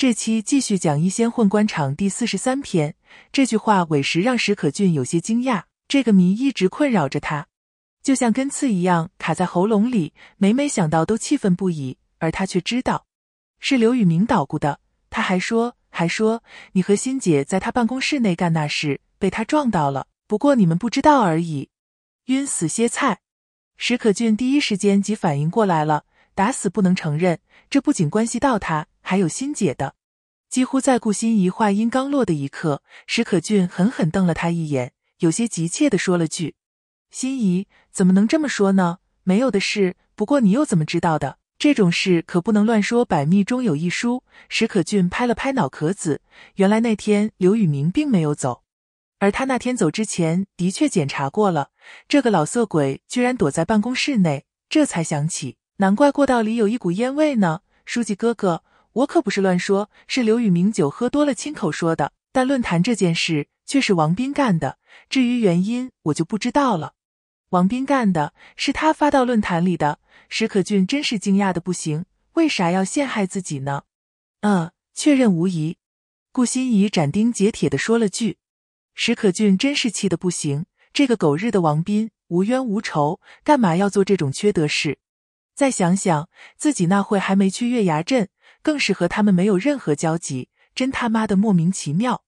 这期继续讲《一仙混官场》第四十三篇。这句话委实让史可俊有些惊讶。这个谜一直困扰着他，就像根刺一样卡在喉咙里，每每想到都气愤不已。而他却知道，是刘宇明捣鼓的。他还说，还说你和欣姐在他办公室内干那事，被他撞到了，不过你们不知道而已。晕死！歇菜！史可俊第一时间即反应过来了，打死不能承认。这不仅关系到他。还有心姐的，几乎在顾心怡话音刚落的一刻，史可俊狠狠瞪了他一眼，有些急切的说了句：“心怡怎么能这么说呢？没有的事。不过你又怎么知道的？这种事可不能乱说。百密终有一疏。”史可俊拍了拍脑壳子，原来那天刘宇明并没有走，而他那天走之前的确检查过了。这个老色鬼居然躲在办公室内，这才想起，难怪过道里有一股烟味呢。书记哥哥。我可不是乱说，是刘宇明酒喝多了亲口说的。但论坛这件事却是王斌干的，至于原因我就不知道了。王斌干的，是他发到论坛里的。史可俊真是惊讶的不行，为啥要陷害自己呢？嗯，确认无疑。顾心怡斩钉截铁的说了句：“史可俊真是气的不行，这个狗日的王斌无冤无仇，干嘛要做这种缺德事？再想想自己那会还没去月牙镇。”更是和他们没有任何交集，真他妈的莫名其妙。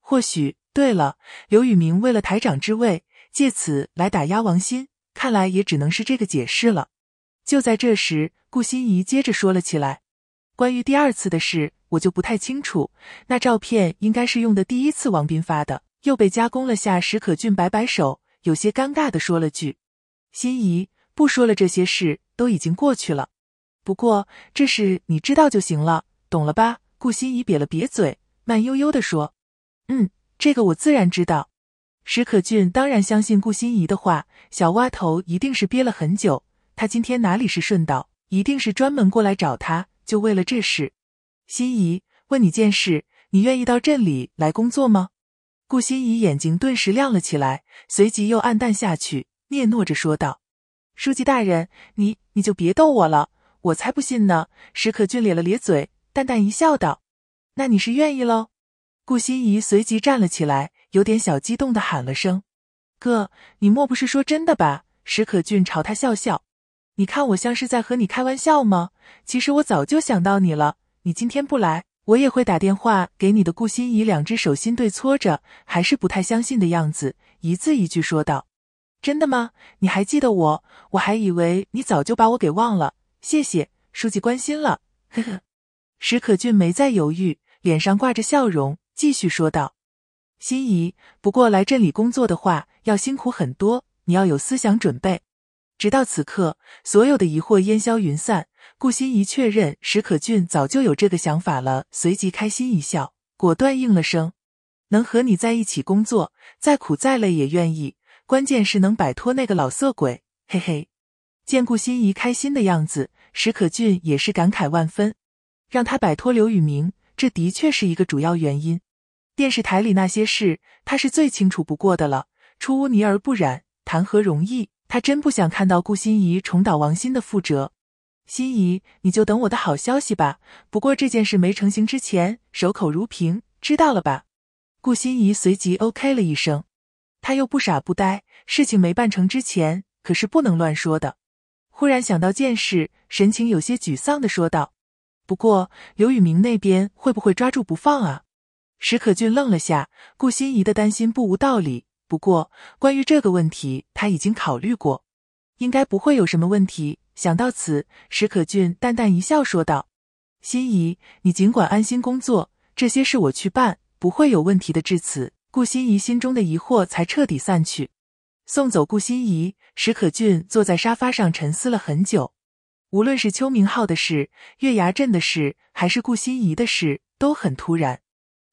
或许，对了，刘宇明为了台长之位，借此来打压王鑫，看来也只能是这个解释了。就在这时，顾心怡接着说了起来：“关于第二次的事，我就不太清楚。那照片应该是用的第一次王斌发的，又被加工了下。”史可俊摆摆手，有些尴尬的说了句：“心怡，不说了，这些事都已经过去了。”不过这事你知道就行了，懂了吧？顾心怡瘪了瘪嘴，慢悠悠的说：“嗯，这个我自然知道。”史可俊当然相信顾心怡的话，小蛙头一定是憋了很久，他今天哪里是顺道，一定是专门过来找他，就为了这事。心怡，问你件事，你愿意到镇里来工作吗？顾心怡眼睛顿时亮了起来，随即又暗淡下去，嗫嚅着说道：“书记大人，你你就别逗我了。”我才不信呢！史可俊咧了咧嘴，淡淡一笑，道：“那你是愿意喽？”顾心怡随即站了起来，有点小激动的喊了声：“哥，你莫不是说真的吧？”史可俊朝他笑笑：“你看我像是在和你开玩笑吗？其实我早就想到你了。你今天不来，我也会打电话给你的。”顾心怡两只手心对搓着，还是不太相信的样子，一字一句说道：“真的吗？你还记得我？我还以为你早就把我给忘了。”谢谢书记关心了，呵呵。史可俊没再犹豫，脸上挂着笑容，继续说道：“心仪，不过来镇里工作的话，要辛苦很多，你要有思想准备。”直到此刻，所有的疑惑烟消云散。顾心仪确认史可俊早就有这个想法了，随即开心一笑，果断应了声：“能和你在一起工作，再苦再累也愿意。关键是能摆脱那个老色鬼，嘿嘿。”见顾心怡开心的样子，史可俊也是感慨万分。让他摆脱刘宇明，这的确是一个主要原因。电视台里那些事，他是最清楚不过的了。出污泥而不染，谈何容易？他真不想看到顾心怡重蹈王鑫的覆辙。心怡，你就等我的好消息吧。不过这件事没成型之前，守口如瓶，知道了吧？顾心怡随即 OK 了一声。他又不傻不呆，事情没办成之前，可是不能乱说的。忽然想到件事，神情有些沮丧的说道：“不过刘宇明那边会不会抓住不放啊？”史可俊愣了下，顾心怡的担心不无道理。不过关于这个问题，他已经考虑过，应该不会有什么问题。想到此，史可俊淡淡一笑，说道：“心怡，你尽管安心工作，这些事我去办，不会有问题的。”至此，顾心怡心中的疑惑才彻底散去。送走顾心怡。史可俊坐在沙发上沉思了很久。无论是邱明浩的事、月牙镇的事，还是顾心怡的事，都很突然，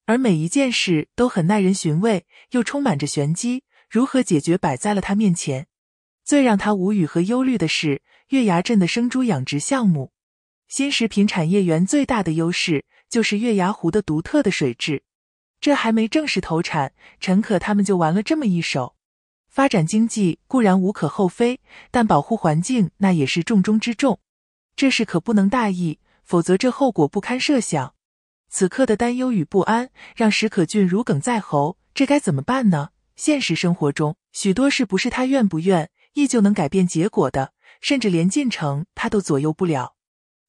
而每一件事都很耐人寻味，又充满着玄机。如何解决，摆在了他面前。最让他无语和忧虑的是，月牙镇的生猪养殖项目。新食品产业园最大的优势就是月牙湖的独特的水质。这还没正式投产，陈可他们就玩了这么一手。发展经济固然无可厚非，但保护环境那也是重中之重。这事可不能大意，否则这后果不堪设想。此刻的担忧与不安让史可俊如鲠在喉，这该怎么办呢？现实生活中，许多事不是他愿不愿意就能改变结果的，甚至连进程他都左右不了。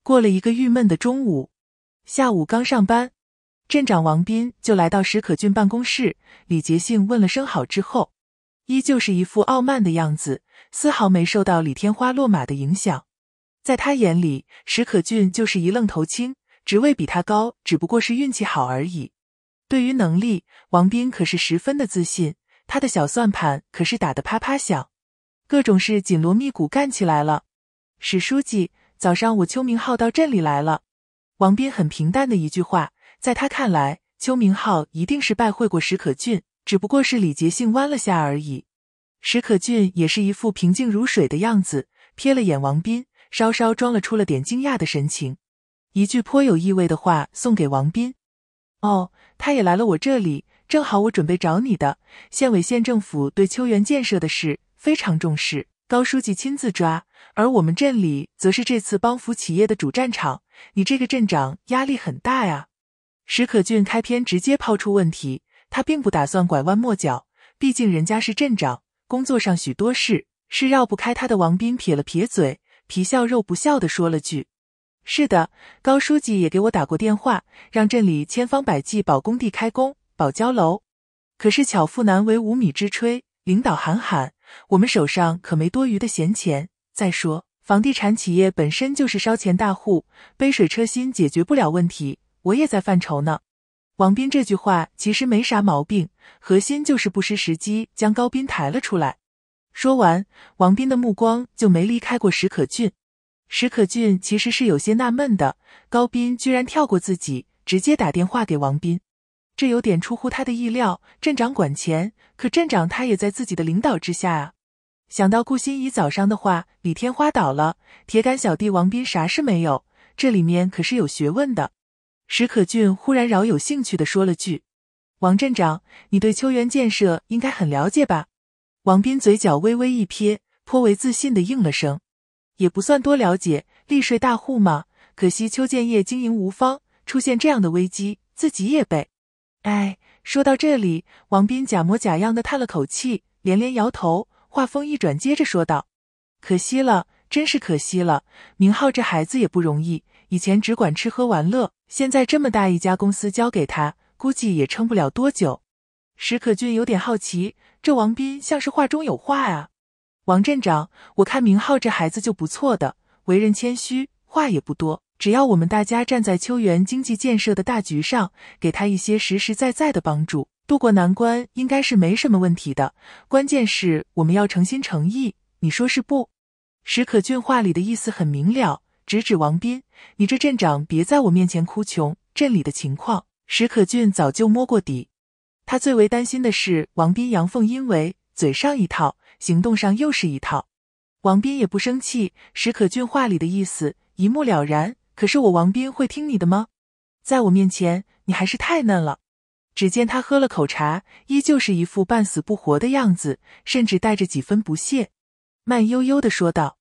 过了一个郁闷的中午，下午刚上班，镇长王斌就来到史可俊办公室，礼节性问了声好之后。依旧是一副傲慢的样子，丝毫没受到李天花落马的影响。在他眼里，史可俊就是一愣头青，职位比他高，只不过是运气好而已。对于能力，王斌可是十分的自信，他的小算盘可是打得啪啪响，各种事紧锣密鼓干起来了。史书记，早上我邱明浩到镇里来了。王斌很平淡的一句话，在他看来，邱明浩一定是拜会过史可俊。只不过是礼节性弯了下而已。史可俊也是一副平静如水的样子，瞥了眼王斌，稍稍装了出了点惊讶的神情，一句颇有意味的话送给王斌：“哦，他也来了我这里，正好我准备找你的。县委县政府对秋园建设的事非常重视，高书记亲自抓，而我们镇里则是这次帮扶企业的主战场。你这个镇长压力很大呀。”史可俊开篇直接抛出问题。他并不打算拐弯抹角，毕竟人家是镇长，工作上许多事是绕不开他的。王斌撇了撇嘴，皮笑肉不笑的说了句：“是的，高书记也给我打过电话，让镇里千方百计保工地开工，保交楼。可是巧妇难为无米之炊，领导喊喊，我们手上可没多余的闲钱。再说房地产企业本身就是烧钱大户，杯水车薪，解决不了问题。我也在犯愁呢。”王斌这句话其实没啥毛病，核心就是不失时机将高斌抬了出来。说完，王斌的目光就没离开过史可俊。史可俊其实是有些纳闷的，高斌居然跳过自己，直接打电话给王斌，这有点出乎他的意料。镇长管钱，可镇长他也在自己的领导之下啊。想到顾欣怡早上的话，李天花倒了，铁杆小弟王斌啥事没有，这里面可是有学问的。史可俊忽然饶有兴趣的说了句：“王镇长，你对秋园建设应该很了解吧？”王斌嘴角微微一撇，颇为自信的应了声：“也不算多了解，利税大户嘛。可惜邱建业经营无方，出现这样的危机，自己也被……哎。”说到这里，王斌假模假样的叹了口气，连连摇头。话锋一转，接着说道：“可惜了，真是可惜了。明浩这孩子也不容易。”以前只管吃喝玩乐，现在这么大一家公司交给他，估计也撑不了多久。史可俊有点好奇，这王斌像是话中有话啊。王镇长，我看明浩这孩子就不错的，为人谦虚，话也不多。只要我们大家站在秋园经济建设的大局上，给他一些实实在在的帮助，度过难关应该是没什么问题的。关键是我们要诚心诚意，你说是不？史可俊话里的意思很明了。直指王斌，你这镇长别在我面前哭穷。镇里的情况，史可俊早就摸过底。他最为担心的是王斌阳奉阴违，嘴上一套，行动上又是一套。王斌也不生气，史可俊话里的意思一目了然。可是我王斌会听你的吗？在我面前，你还是太嫩了。只见他喝了口茶，依旧是一副半死不活的样子，甚至带着几分不屑，慢悠悠地说道。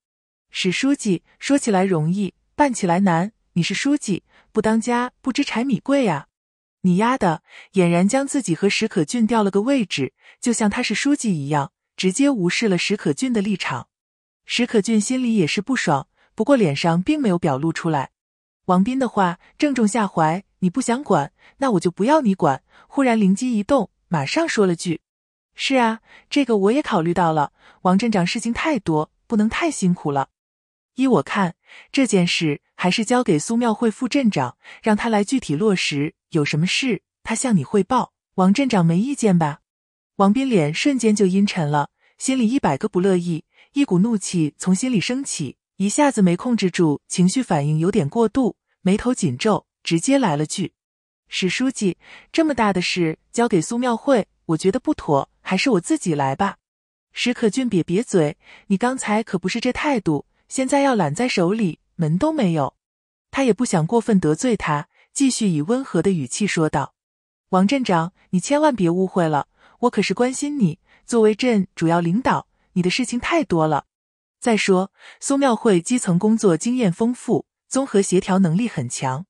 史书记说起来容易，办起来难。你是书记，不当家不知柴米贵呀！你丫的，俨然将自己和史可俊调了个位置，就像他是书记一样，直接无视了史可俊的立场。史可俊心里也是不爽，不过脸上并没有表露出来。王斌的话正中下怀，你不想管，那我就不要你管。忽然灵机一动，马上说了句：“是啊，这个我也考虑到了。王镇长事情太多，不能太辛苦了。”依我看，这件事还是交给苏庙会副镇长，让他来具体落实。有什么事，他向你汇报。王镇长没意见吧？王斌脸瞬间就阴沉了，心里一百个不乐意，一股怒气从心里升起，一下子没控制住情绪，反应有点过度，眉头紧皱，直接来了句：“史书记，这么大的事交给苏庙会，我觉得不妥，还是我自己来吧。”史可俊瘪瘪嘴：“你刚才可不是这态度。”现在要揽在手里门都没有，他也不想过分得罪他，继续以温和的语气说道：“王镇长，你千万别误会了，我可是关心你。作为镇主要领导，你的事情太多了。再说苏妙会基层工作经验丰富，综合协调能力很强，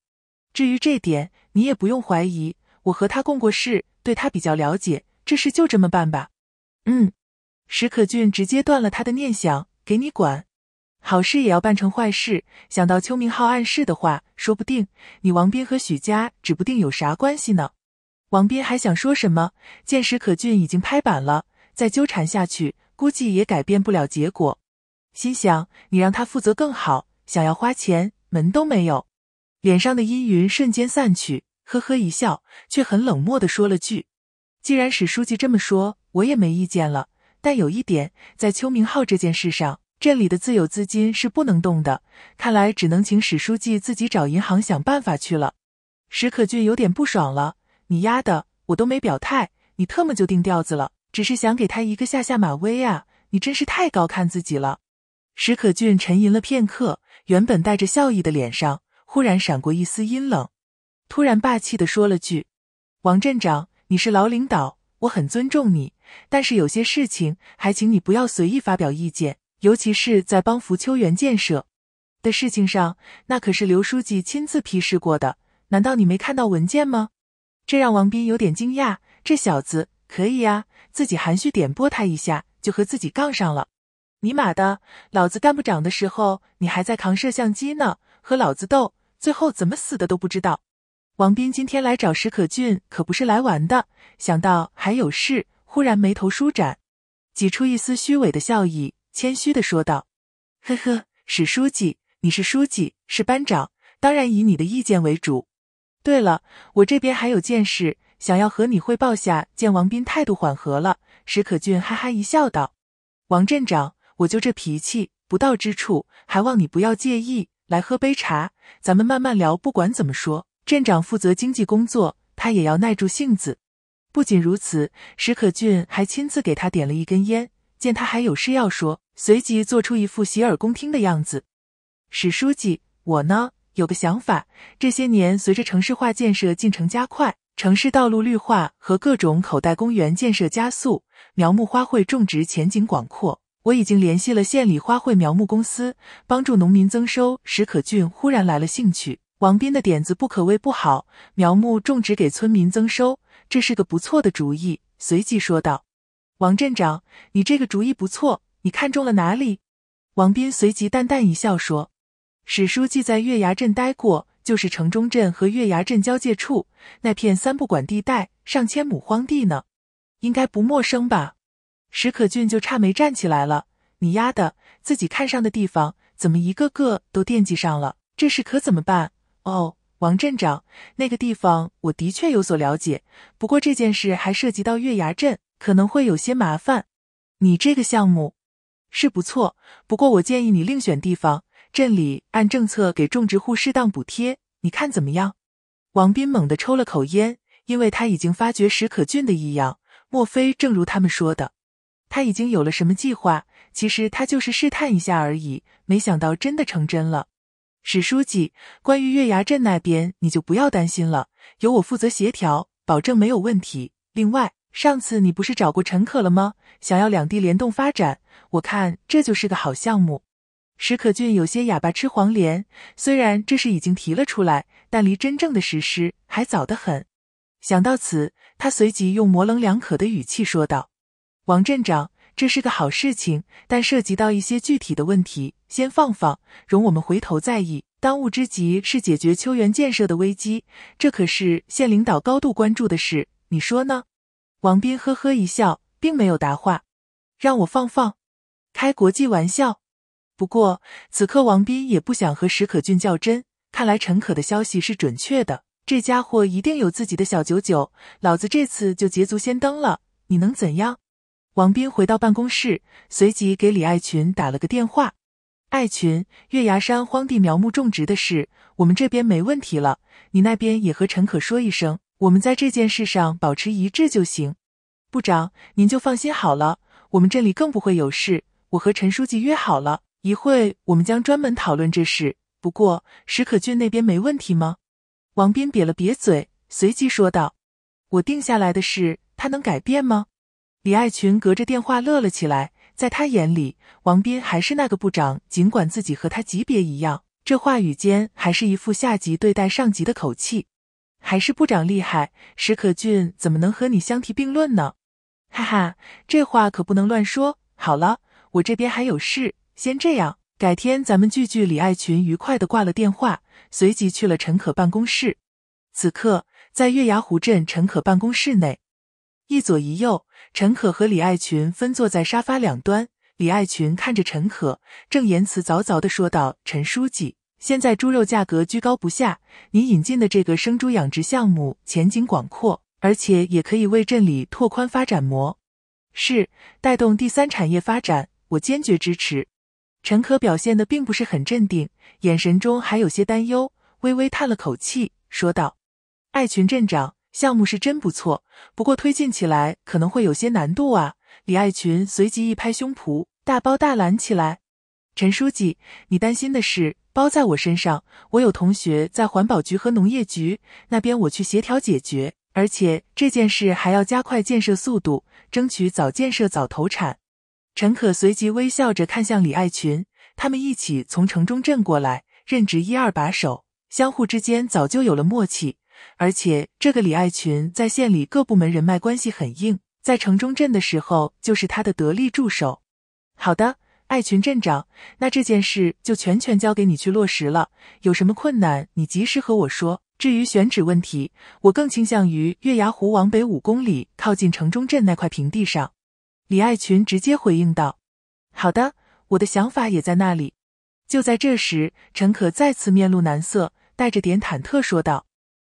至于这点你也不用怀疑。我和他共过事，对他比较了解。这事就这么办吧。”嗯，史可俊直接断了他的念想，给你管。好事也要办成坏事。想到邱明浩暗示的话，说不定你王斌和许家指不定有啥关系呢。王斌还想说什么，见史可俊已经拍板了，再纠缠下去估计也改变不了结果。心想你让他负责更好，想要花钱门都没有。脸上的阴云瞬间散去，呵呵一笑，却很冷漠的说了句：“既然史书记这么说，我也没意见了。但有一点，在邱明浩这件事上。”镇里的自有资金是不能动的，看来只能请史书记自己找银行想办法去了。史可俊有点不爽了：“你丫的，我都没表态，你特么就定调子了。只是想给他一个下下马威啊！你真是太高看自己了。”史可俊沉吟了片刻，原本带着笑意的脸上忽然闪过一丝阴冷，突然霸气的说了句：“王镇长，你是老领导，我很尊重你，但是有些事情还请你不要随意发表意见。”尤其是在帮扶秋园建设的事情上，那可是刘书记亲自批示过的。难道你没看到文件吗？这让王斌有点惊讶。这小子可以呀，自己含蓄点拨他一下，就和自己杠上了。尼玛的，老子干部长的时候，你还在扛摄像机呢，和老子斗，最后怎么死的都不知道。王斌今天来找史可俊，可不是来玩的。想到还有事，忽然眉头舒展，挤出一丝虚伪的笑意。谦虚的说道：“呵呵，史书记，你是书记，是班长，当然以你的意见为主。对了，我这边还有件事，想要和你汇报下。”见王斌态度缓和了，史可俊哈哈一笑道：“王镇长，我就这脾气，不到之处，还望你不要介意。来喝杯茶，咱们慢慢聊。不管怎么说，镇长负责经济工作，他也要耐住性子。不仅如此，史可俊还亲自给他点了一根烟。”见他还有事要说，随即做出一副洗耳恭听的样子。史书记，我呢有个想法。这些年随着城市化建设进程加快，城市道路绿化和各种口袋公园建设加速，苗木花卉种植前景广阔。我已经联系了县里花卉苗木公司，帮助农民增收。史可俊忽然来了兴趣，王斌的点子不可谓不好，苗木种植给村民增收，这是个不错的主意。随即说道。王镇长，你这个主意不错。你看中了哪里？王斌随即淡淡一笑说：“史书记在月牙镇待过，就是城中镇和月牙镇交界处那片三不管地带，上千亩荒地呢，应该不陌生吧？”史可俊就差没站起来了。你丫的，自己看上的地方，怎么一个个都惦记上了？这事可怎么办？哦，王镇长，那个地方我的确有所了解，不过这件事还涉及到月牙镇。可能会有些麻烦，你这个项目是不错，不过我建议你另选地方。镇里按政策给种植户适当补贴，你看怎么样？王斌猛地抽了口烟，因为他已经发觉史可俊的异样。莫非正如他们说的，他已经有了什么计划？其实他就是试探一下而已。没想到真的成真了。史书记，关于月牙镇那边你就不要担心了，由我负责协调，保证没有问题。另外。上次你不是找过陈可了吗？想要两地联动发展，我看这就是个好项目。石可俊有些哑巴吃黄连，虽然这事已经提了出来，但离真正的实施还早得很。想到此，他随即用模棱两可的语气说道：“王镇长，这是个好事情，但涉及到一些具体的问题，先放放，容我们回头再议。当务之急是解决秋园建设的危机，这可是县领导高度关注的事，你说呢？”王斌呵呵一笑，并没有答话，让我放放，开国际玩笑。不过此刻王斌也不想和史可俊较真，看来陈可的消息是准确的，这家伙一定有自己的小九九，老子这次就捷足先登了，你能怎样？王斌回到办公室，随即给李爱群打了个电话：“爱群，月牙山荒地苗木种植的事，我们这边没问题了，你那边也和陈可说一声。”我们在这件事上保持一致就行，部长，您就放心好了。我们这里更不会有事。我和陈书记约好了，一会我们将专门讨论这事。不过，史可俊那边没问题吗？王斌瘪了瘪嘴，随即说道：“我定下来的事，他能改变吗？”李爱群隔着电话乐了起来，在他眼里，王斌还是那个部长，尽管自己和他级别一样，这话语间还是一副下级对待上级的口气。还是部长厉害，石可俊怎么能和你相提并论呢？哈哈，这话可不能乱说。好了，我这边还有事，先这样，改天咱们聚聚。李爱群愉快的挂了电话，随即去了陈可办公室。此刻，在月牙湖镇陈可办公室内，一左一右，陈可和李爱群分坐在沙发两端。李爱群看着陈可，正言辞凿凿的说道：“陈书记。”现在猪肉价格居高不下，你引进的这个生猪养殖项目前景广阔，而且也可以为镇里拓宽发展模，是带动第三产业发展，我坚决支持。陈可表现的并不是很镇定，眼神中还有些担忧，微微叹了口气说道：“爱群镇长，项目是真不错，不过推进起来可能会有些难度啊。”李爱群随即一拍胸脯，大包大揽起来：“陈书记，你担心的是。”包在我身上，我有同学在环保局和农业局那边，我去协调解决。而且这件事还要加快建设速度，争取早建设早投产。陈可随即微笑着看向李爱群，他们一起从城中镇过来，任职一二把手，相互之间早就有了默契。而且这个李爱群在县里各部门人脉关系很硬，在城中镇的时候就是他的得力助手。好的。爱群镇长，那这件事就全权交给你去落实了。有什么困难，你及时和我说。至于选址问题，我更倾向于月牙湖往北五公里，靠近城中镇那块平地上。李爱群直接回应道：“好的，我的想法也在那里。”就在这时，陈可再次面露难色，带着点忐忑说道：“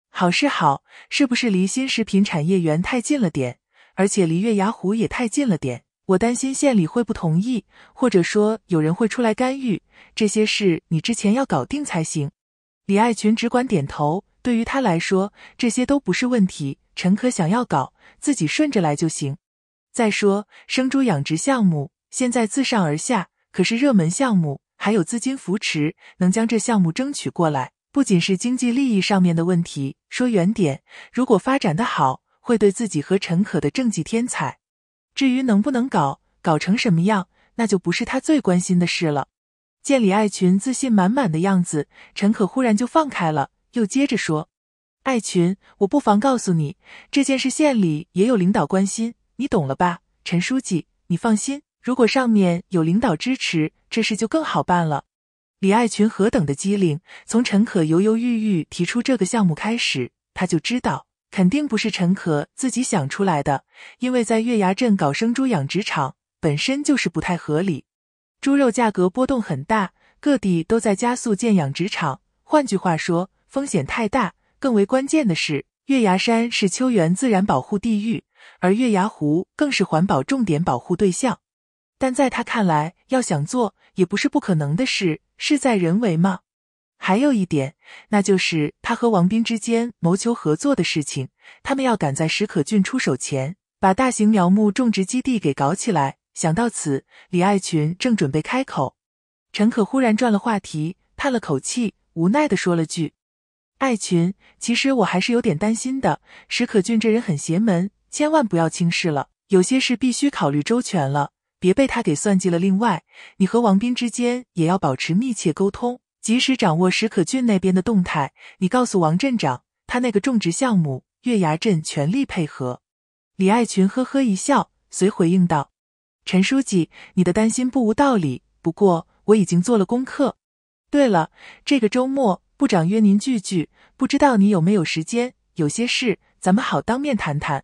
好是好，是不是离新食品产业园太近了点？而且离月牙湖也太近了点？”我担心县里会不同意，或者说有人会出来干预这些事，你之前要搞定才行。李爱群只管点头，对于他来说，这些都不是问题。陈可想要搞，自己顺着来就行。再说生猪养殖项目，现在自上而下可是热门项目，还有资金扶持，能将这项目争取过来，不仅是经济利益上面的问题。说远点，如果发展的好，会对自己和陈可的政绩添彩。至于能不能搞，搞成什么样，那就不是他最关心的事了。见李爱群自信满满的样子，陈可忽然就放开了，又接着说：“爱群，我不妨告诉你，这件事县里也有领导关心，你懂了吧？陈书记，你放心，如果上面有领导支持，这事就更好办了。”李爱群何等的机灵，从陈可犹犹豫豫提出这个项目开始，他就知道。肯定不是陈可自己想出来的，因为在月牙镇搞生猪养殖场本身就是不太合理。猪肉价格波动很大，各地都在加速建养殖场，换句话说，风险太大。更为关键的是，月牙山是秋园自然保护地域，而月牙湖更是环保重点保护对象。但在他看来，要想做也不是不可能的事，事在人为嘛。还有一点，那就是他和王斌之间谋求合作的事情。他们要赶在史可俊出手前，把大型苗木种植基地给搞起来。想到此，李爱群正准备开口，陈可忽然转了话题，叹了口气，无奈的说了句：“爱群，其实我还是有点担心的。史可俊这人很邪门，千万不要轻视了。有些事必须考虑周全了，别被他给算计了。另外，你和王斌之间也要保持密切沟通。”及时掌握史可俊那边的动态，你告诉王镇长，他那个种植项目，月牙镇全力配合。李爱群呵呵一笑，随回应道：“陈书记，你的担心不无道理，不过我已经做了功课。对了，这个周末部长约您聚聚，不知道你有没有时间？有些事咱们好当面谈谈。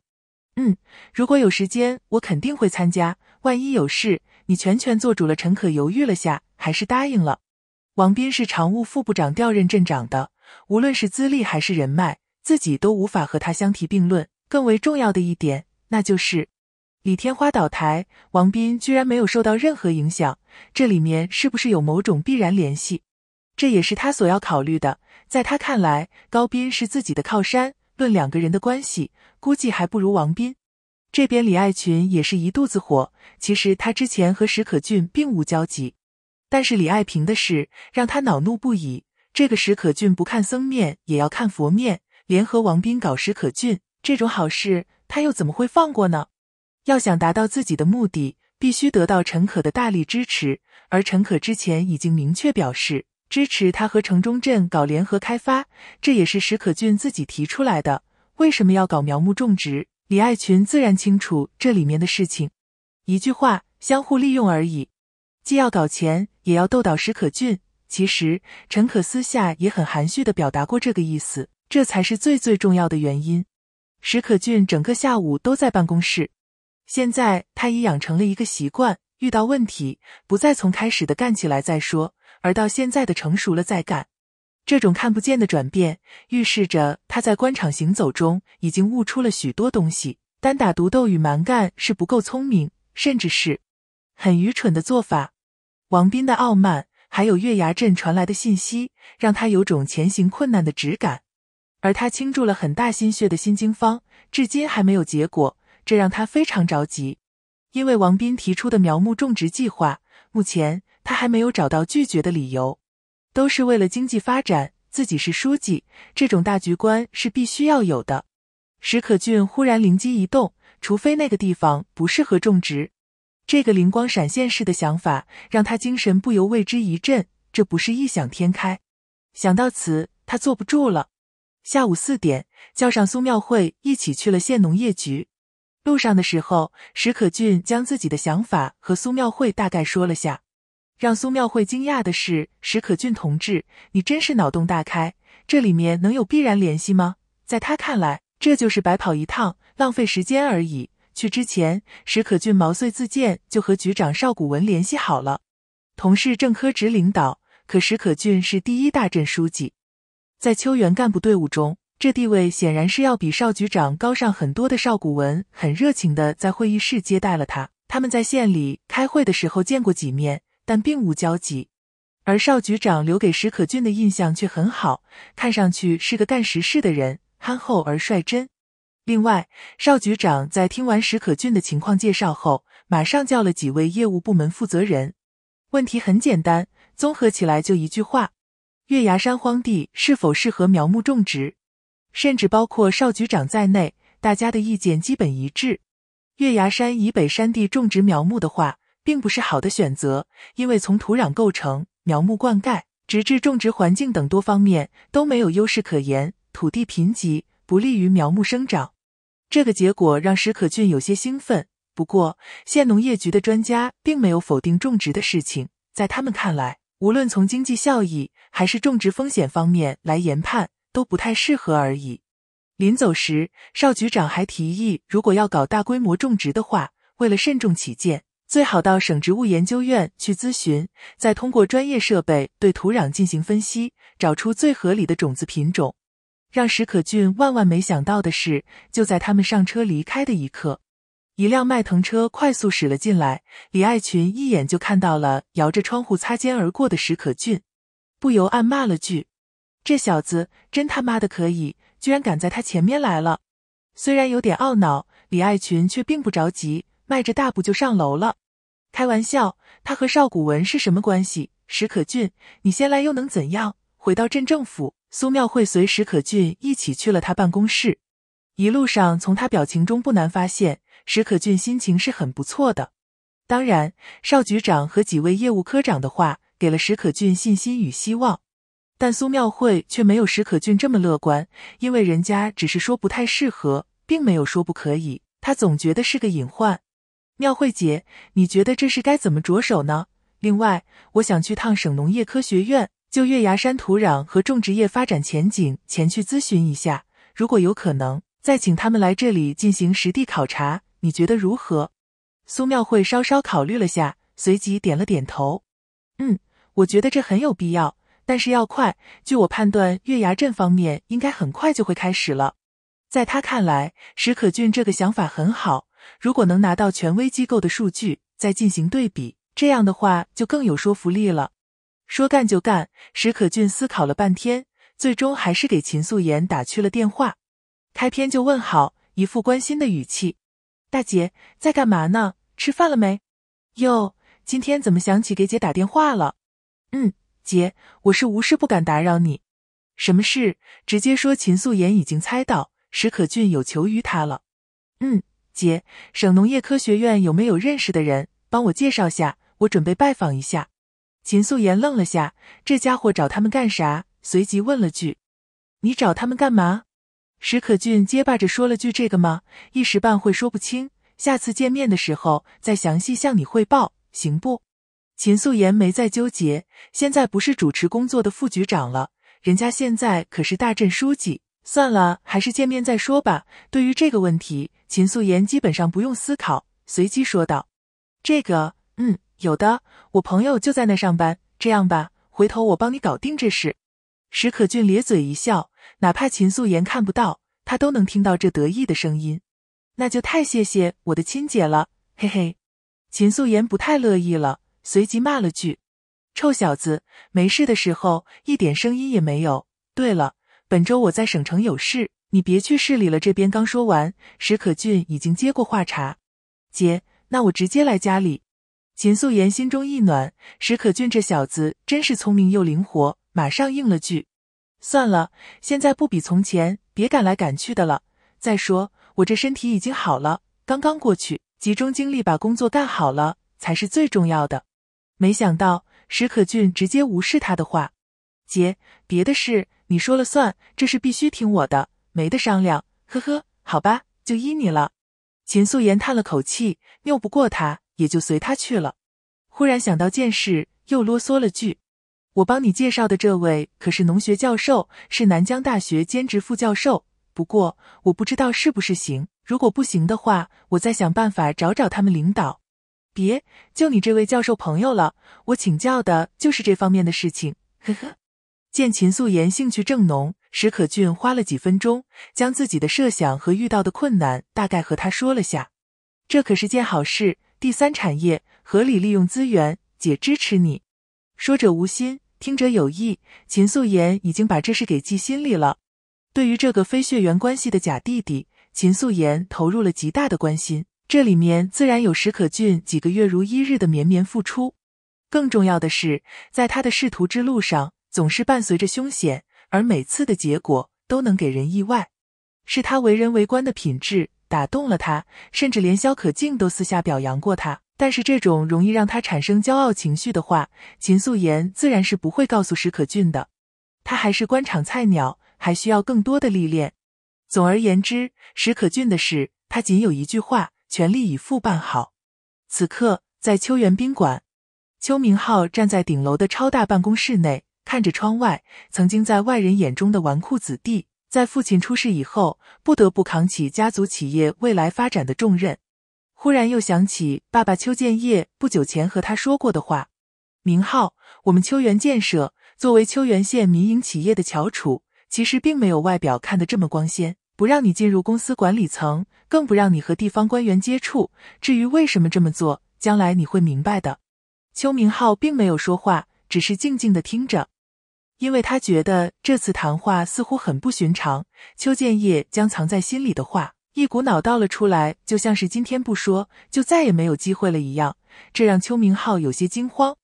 嗯，如果有时间，我肯定会参加。万一有事，你全权做主了。”陈可犹豫了下，还是答应了。王斌是常务副部长调任镇长的，无论是资历还是人脉，自己都无法和他相提并论。更为重要的一点，那就是李天花倒台，王斌居然没有受到任何影响，这里面是不是有某种必然联系？这也是他所要考虑的。在他看来，高斌是自己的靠山，论两个人的关系，估计还不如王斌。这边李爱群也是一肚子火，其实他之前和史可俊并无交集。但是李爱萍的事让他恼怒不已。这个史可俊不看僧面也要看佛面，联合王斌搞史可俊这种好事，他又怎么会放过呢？要想达到自己的目的，必须得到陈可的大力支持。而陈可之前已经明确表示支持他和城中镇搞联合开发，这也是史可俊自己提出来的。为什么要搞苗木种植？李爱群自然清楚这里面的事情，一句话，相互利用而已。既要搞钱。也要斗倒史可俊。其实，陈可私下也很含蓄地表达过这个意思，这才是最最重要的原因。史可俊整个下午都在办公室，现在他已养成了一个习惯：遇到问题，不再从开始的干起来再说，而到现在的成熟了再干。这种看不见的转变，预示着他在官场行走中已经悟出了许多东西。单打独斗与蛮干是不够聪明，甚至是很愚蠢的做法。王斌的傲慢，还有月牙镇传来的信息，让他有种前行困难的直感。而他倾注了很大心血的新经方，至今还没有结果，这让他非常着急。因为王斌提出的苗木种植计划，目前他还没有找到拒绝的理由。都是为了经济发展，自己是书记，这种大局观是必须要有的。史可俊忽然灵机一动，除非那个地方不适合种植。这个灵光闪现式的想法让他精神不由为之一振，这不是异想天开。想到此，他坐不住了。下午四点，叫上苏妙慧一起去了县农业局。路上的时候，史可俊将自己的想法和苏妙慧大概说了下。让苏妙慧惊讶的是，史可俊同志，你真是脑洞大开，这里面能有必然联系吗？在他看来，这就是白跑一趟，浪费时间而已。去之前，史可俊毛遂自荐，就和局长邵古文联系好了。同是正科直领导，可史可俊是第一大镇书记，在秋原干部队伍中，这地位显然是要比邵局长高上很多的。邵古文很热情的在会议室接待了他。他们在县里开会的时候见过几面，但并无交集。而邵局长留给史可俊的印象却很好，看上去是个干实事的人，憨厚而率真。另外，邵局长在听完史可俊的情况介绍后，马上叫了几位业务部门负责人。问题很简单，综合起来就一句话：月牙山荒地是否适合苗木种植？甚至包括邵局长在内，大家的意见基本一致。月牙山以北山地种植苗木的话，并不是好的选择，因为从土壤构成、苗木灌溉，直至种植环境等多方面都没有优势可言，土地贫瘠，不利于苗木生长。这个结果让史可俊有些兴奋，不过县农业局的专家并没有否定种植的事情，在他们看来，无论从经济效益还是种植风险方面来研判，都不太适合而已。临走时，邵局长还提议，如果要搞大规模种植的话，为了慎重起见，最好到省植物研究院去咨询，再通过专业设备对土壤进行分析，找出最合理的种子品种。让史可俊万万没想到的是，就在他们上车离开的一刻，一辆迈腾车快速驶了进来。李爱群一眼就看到了摇着窗户擦肩而过的史可俊，不由暗骂了句：“这小子真他妈的可以，居然敢在他前面来了。”虽然有点懊恼，李爱群却并不着急，迈着大步就上楼了。开玩笑，他和邵古文是什么关系？史可俊，你先来又能怎样？回到镇政府。苏妙慧随史可俊一起去了他办公室，一路上从他表情中不难发现，史可俊心情是很不错的。当然，邵局长和几位业务科长的话给了史可俊信心与希望，但苏妙慧却没有史可俊这么乐观，因为人家只是说不太适合，并没有说不可以。他总觉得是个隐患。妙慧姐，你觉得这事该怎么着手呢？另外，我想去趟省农业科学院。就月牙山土壤和种植业发展前景，前去咨询一下。如果有可能，再请他们来这里进行实地考察。你觉得如何？苏妙慧稍稍考虑了下，随即点了点头。嗯，我觉得这很有必要，但是要快。据我判断，月牙镇方面应该很快就会开始了。在他看来，史可俊这个想法很好。如果能拿到权威机构的数据，再进行对比，这样的话就更有说服力了。说干就干，史可俊思考了半天，最终还是给秦素颜打去了电话。开篇就问好，一副关心的语气：“大姐，在干嘛呢？吃饭了没？”“哟，今天怎么想起给姐打电话了？”“嗯，姐，我是无事不敢打扰你。什么事？直接说。”秦素颜已经猜到史可俊有求于他了。“嗯，姐，省农业科学院有没有认识的人，帮我介绍下，我准备拜访一下。”秦素颜愣了下，这家伙找他们干啥？随即问了句：“你找他们干嘛？”史可俊结巴着说了句：“这个吗？一时半会说不清，下次见面的时候再详细向你汇报，行不？”秦素颜没再纠结，现在不是主持工作的副局长了，人家现在可是大镇书记。算了，还是见面再说吧。对于这个问题，秦素颜基本上不用思考，随即说道：“这个，嗯。”有的，我朋友就在那上班。这样吧，回头我帮你搞定这事。史可俊咧嘴一笑，哪怕秦素妍看不到，他都能听到这得意的声音。那就太谢谢我的亲姐了，嘿嘿。秦素妍不太乐意了，随即骂了句：“臭小子，没事的时候一点声音也没有。”对了，本周我在省城有事，你别去市里了。这边刚说完，史可俊已经接过话茬：“姐，那我直接来家里。”秦素颜心中一暖，史可俊这小子真是聪明又灵活，马上应了句：“算了，现在不比从前，别赶来赶去的了。再说我这身体已经好了，刚刚过去，集中精力把工作干好了才是最重要的。”没想到史可俊直接无视他的话：“姐，别的事你说了算，这事必须听我的，没得商量。呵呵，好吧，就依你了。”秦素颜叹了口气，拗不过他。也就随他去了。忽然想到件事，又啰嗦了句：“我帮你介绍的这位可是农学教授，是南江大学兼职副教授。不过我不知道是不是行，如果不行的话，我再想办法找找他们领导。”别，就你这位教授朋友了，我请教的就是这方面的事情。呵呵。见秦素颜兴趣正浓，史可俊花了几分钟将自己的设想和遇到的困难大概和他说了下。这可是件好事。第三产业合理利用资源，姐支持你。说者无心，听者有意。秦素妍已经把这事给记心里了。对于这个非血缘关系的假弟弟，秦素妍投入了极大的关心，这里面自然有史可俊几个月如一日的绵绵付出。更重要的是，在他的仕途之路上，总是伴随着凶险，而每次的结果都能给人意外，是他为人为官的品质。打动了他，甚至连肖可敬都私下表扬过他。但是这种容易让他产生骄傲情绪的话，秦素妍自然是不会告诉史可俊的。他还是官场菜鸟，还需要更多的历练。总而言之，史可俊的事，他仅有一句话：全力以赴办好。此刻，在秋园宾馆，邱明浩站在顶楼的超大办公室内，看着窗外曾经在外人眼中的纨绔子弟。在父亲出事以后，不得不扛起家族企业未来发展的重任。忽然又想起爸爸邱建业不久前和他说过的话：“明浩，我们邱源建设作为邱源县民营企业的翘楚，其实并没有外表看得这么光鲜。不让你进入公司管理层，更不让你和地方官员接触。至于为什么这么做，将来你会明白的。”邱明浩并没有说话，只是静静的听着。因为他觉得这次谈话似乎很不寻常，邱建业将藏在心里的话一股脑倒了出来，就像是今天不说就再也没有机会了一样，这让邱明浩有些惊慌。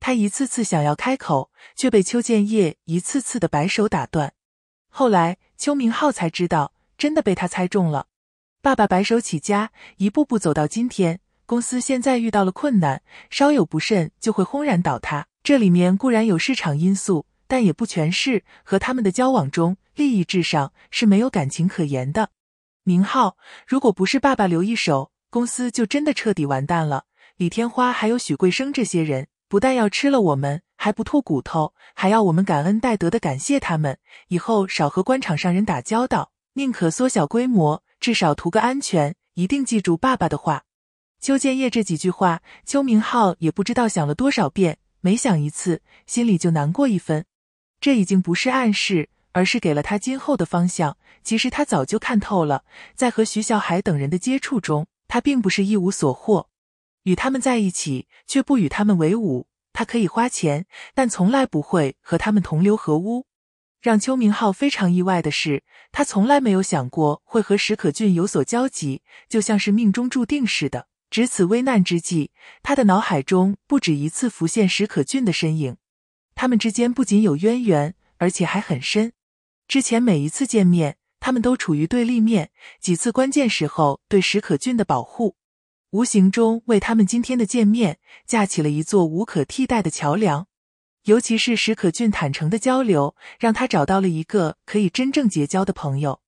他一次次想要开口，却被邱建业一次次的摆手打断。后来，邱明浩才知道，真的被他猜中了。爸爸白手起家，一步步走到今天，公司现在遇到了困难，稍有不慎就会轰然倒塌。这里面固然有市场因素。但也不全是，和他们的交往中，利益至上是没有感情可言的。明浩，如果不是爸爸留一手，公司就真的彻底完蛋了。李天花还有许桂生这些人，不但要吃了我们，还不吐骨头，还要我们感恩戴德的感谢他们。以后少和官场上人打交道，宁可缩小规模，至少图个安全。一定记住爸爸的话。邱建业这几句话，邱明浩也不知道想了多少遍，每想一次，心里就难过一分。这已经不是暗示，而是给了他今后的方向。其实他早就看透了，在和徐小海等人的接触中，他并不是一无所获。与他们在一起，却不与他们为伍。他可以花钱，但从来不会和他们同流合污。让邱明浩非常意外的是，他从来没有想过会和史可俊有所交集，就像是命中注定似的。值此危难之际，他的脑海中不止一次浮现史可俊的身影。他们之间不仅有渊源，而且还很深。之前每一次见面，他们都处于对立面。几次关键时候对史可俊的保护，无形中为他们今天的见面架起了一座无可替代的桥梁。尤其是史可俊坦诚的交流，让他找到了一个可以真正结交的朋友。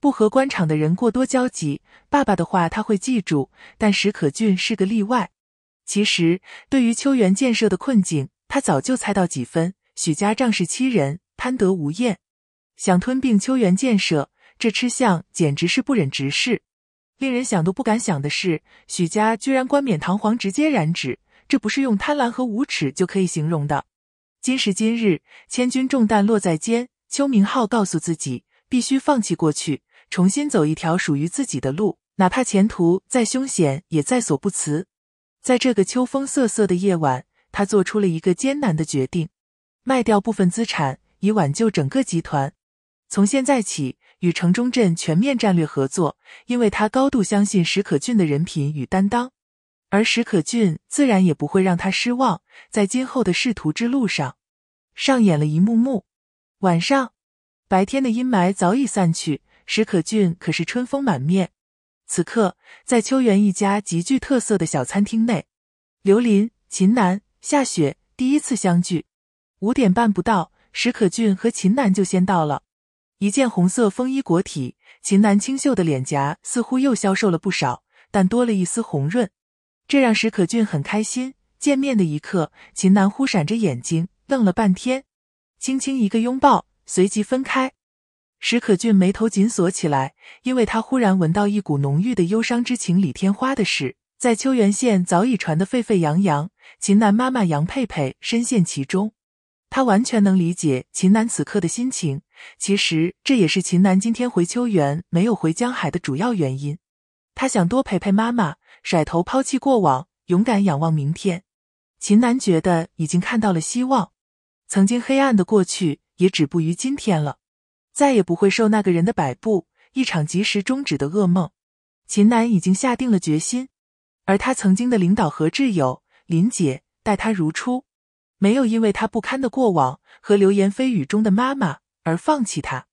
不和官场的人过多交集，爸爸的话他会记住，但史可俊是个例外。其实，对于秋园建设的困境。他早就猜到几分，许家仗势欺人，贪得无厌，想吞并秋园建设，这吃相简直是不忍直视。令人想都不敢想的是，许家居然冠冕堂皇，直接染指，这不是用贪婪和无耻就可以形容的。今时今日，千钧重担落在肩，邱明浩告诉自己，必须放弃过去，重新走一条属于自己的路，哪怕前途再凶险，也在所不辞。在这个秋风瑟瑟的夜晚。他做出了一个艰难的决定，卖掉部分资产以挽救整个集团。从现在起，与城中镇全面战略合作，因为他高度相信史可俊的人品与担当。而史可俊自然也不会让他失望。在今后的仕途之路上，上演了一幕幕。晚上，白天的阴霾早已散去，史可俊可是春风满面。此刻，在秋园一家极具特色的小餐厅内，刘林、秦楠。下雪，第一次相聚，五点半不到，史可俊和秦楠就先到了。一件红色风衣裹体，秦楠清秀的脸颊似乎又消瘦了不少，但多了一丝红润，这让史可俊很开心。见面的一刻，秦楠忽闪着眼睛，愣了半天，轻轻一个拥抱，随即分开。史可俊眉头紧锁起来，因为他忽然闻到一股浓郁的忧伤之情。李天花的事在秋原县早已传得沸沸扬扬。秦楠妈妈杨佩佩深陷其中，她完全能理解秦楠此刻的心情。其实这也是秦楠今天回秋园没有回江海的主要原因。他想多陪陪妈妈，甩头抛弃过往，勇敢仰望明天。秦楠觉得已经看到了希望，曾经黑暗的过去也止步于今天了，再也不会受那个人的摆布。一场及时终止的噩梦，秦楠已经下定了决心，而他曾经的领导和挚友。林姐待他如初，没有因为他不堪的过往和流言蜚语中的妈妈而放弃他。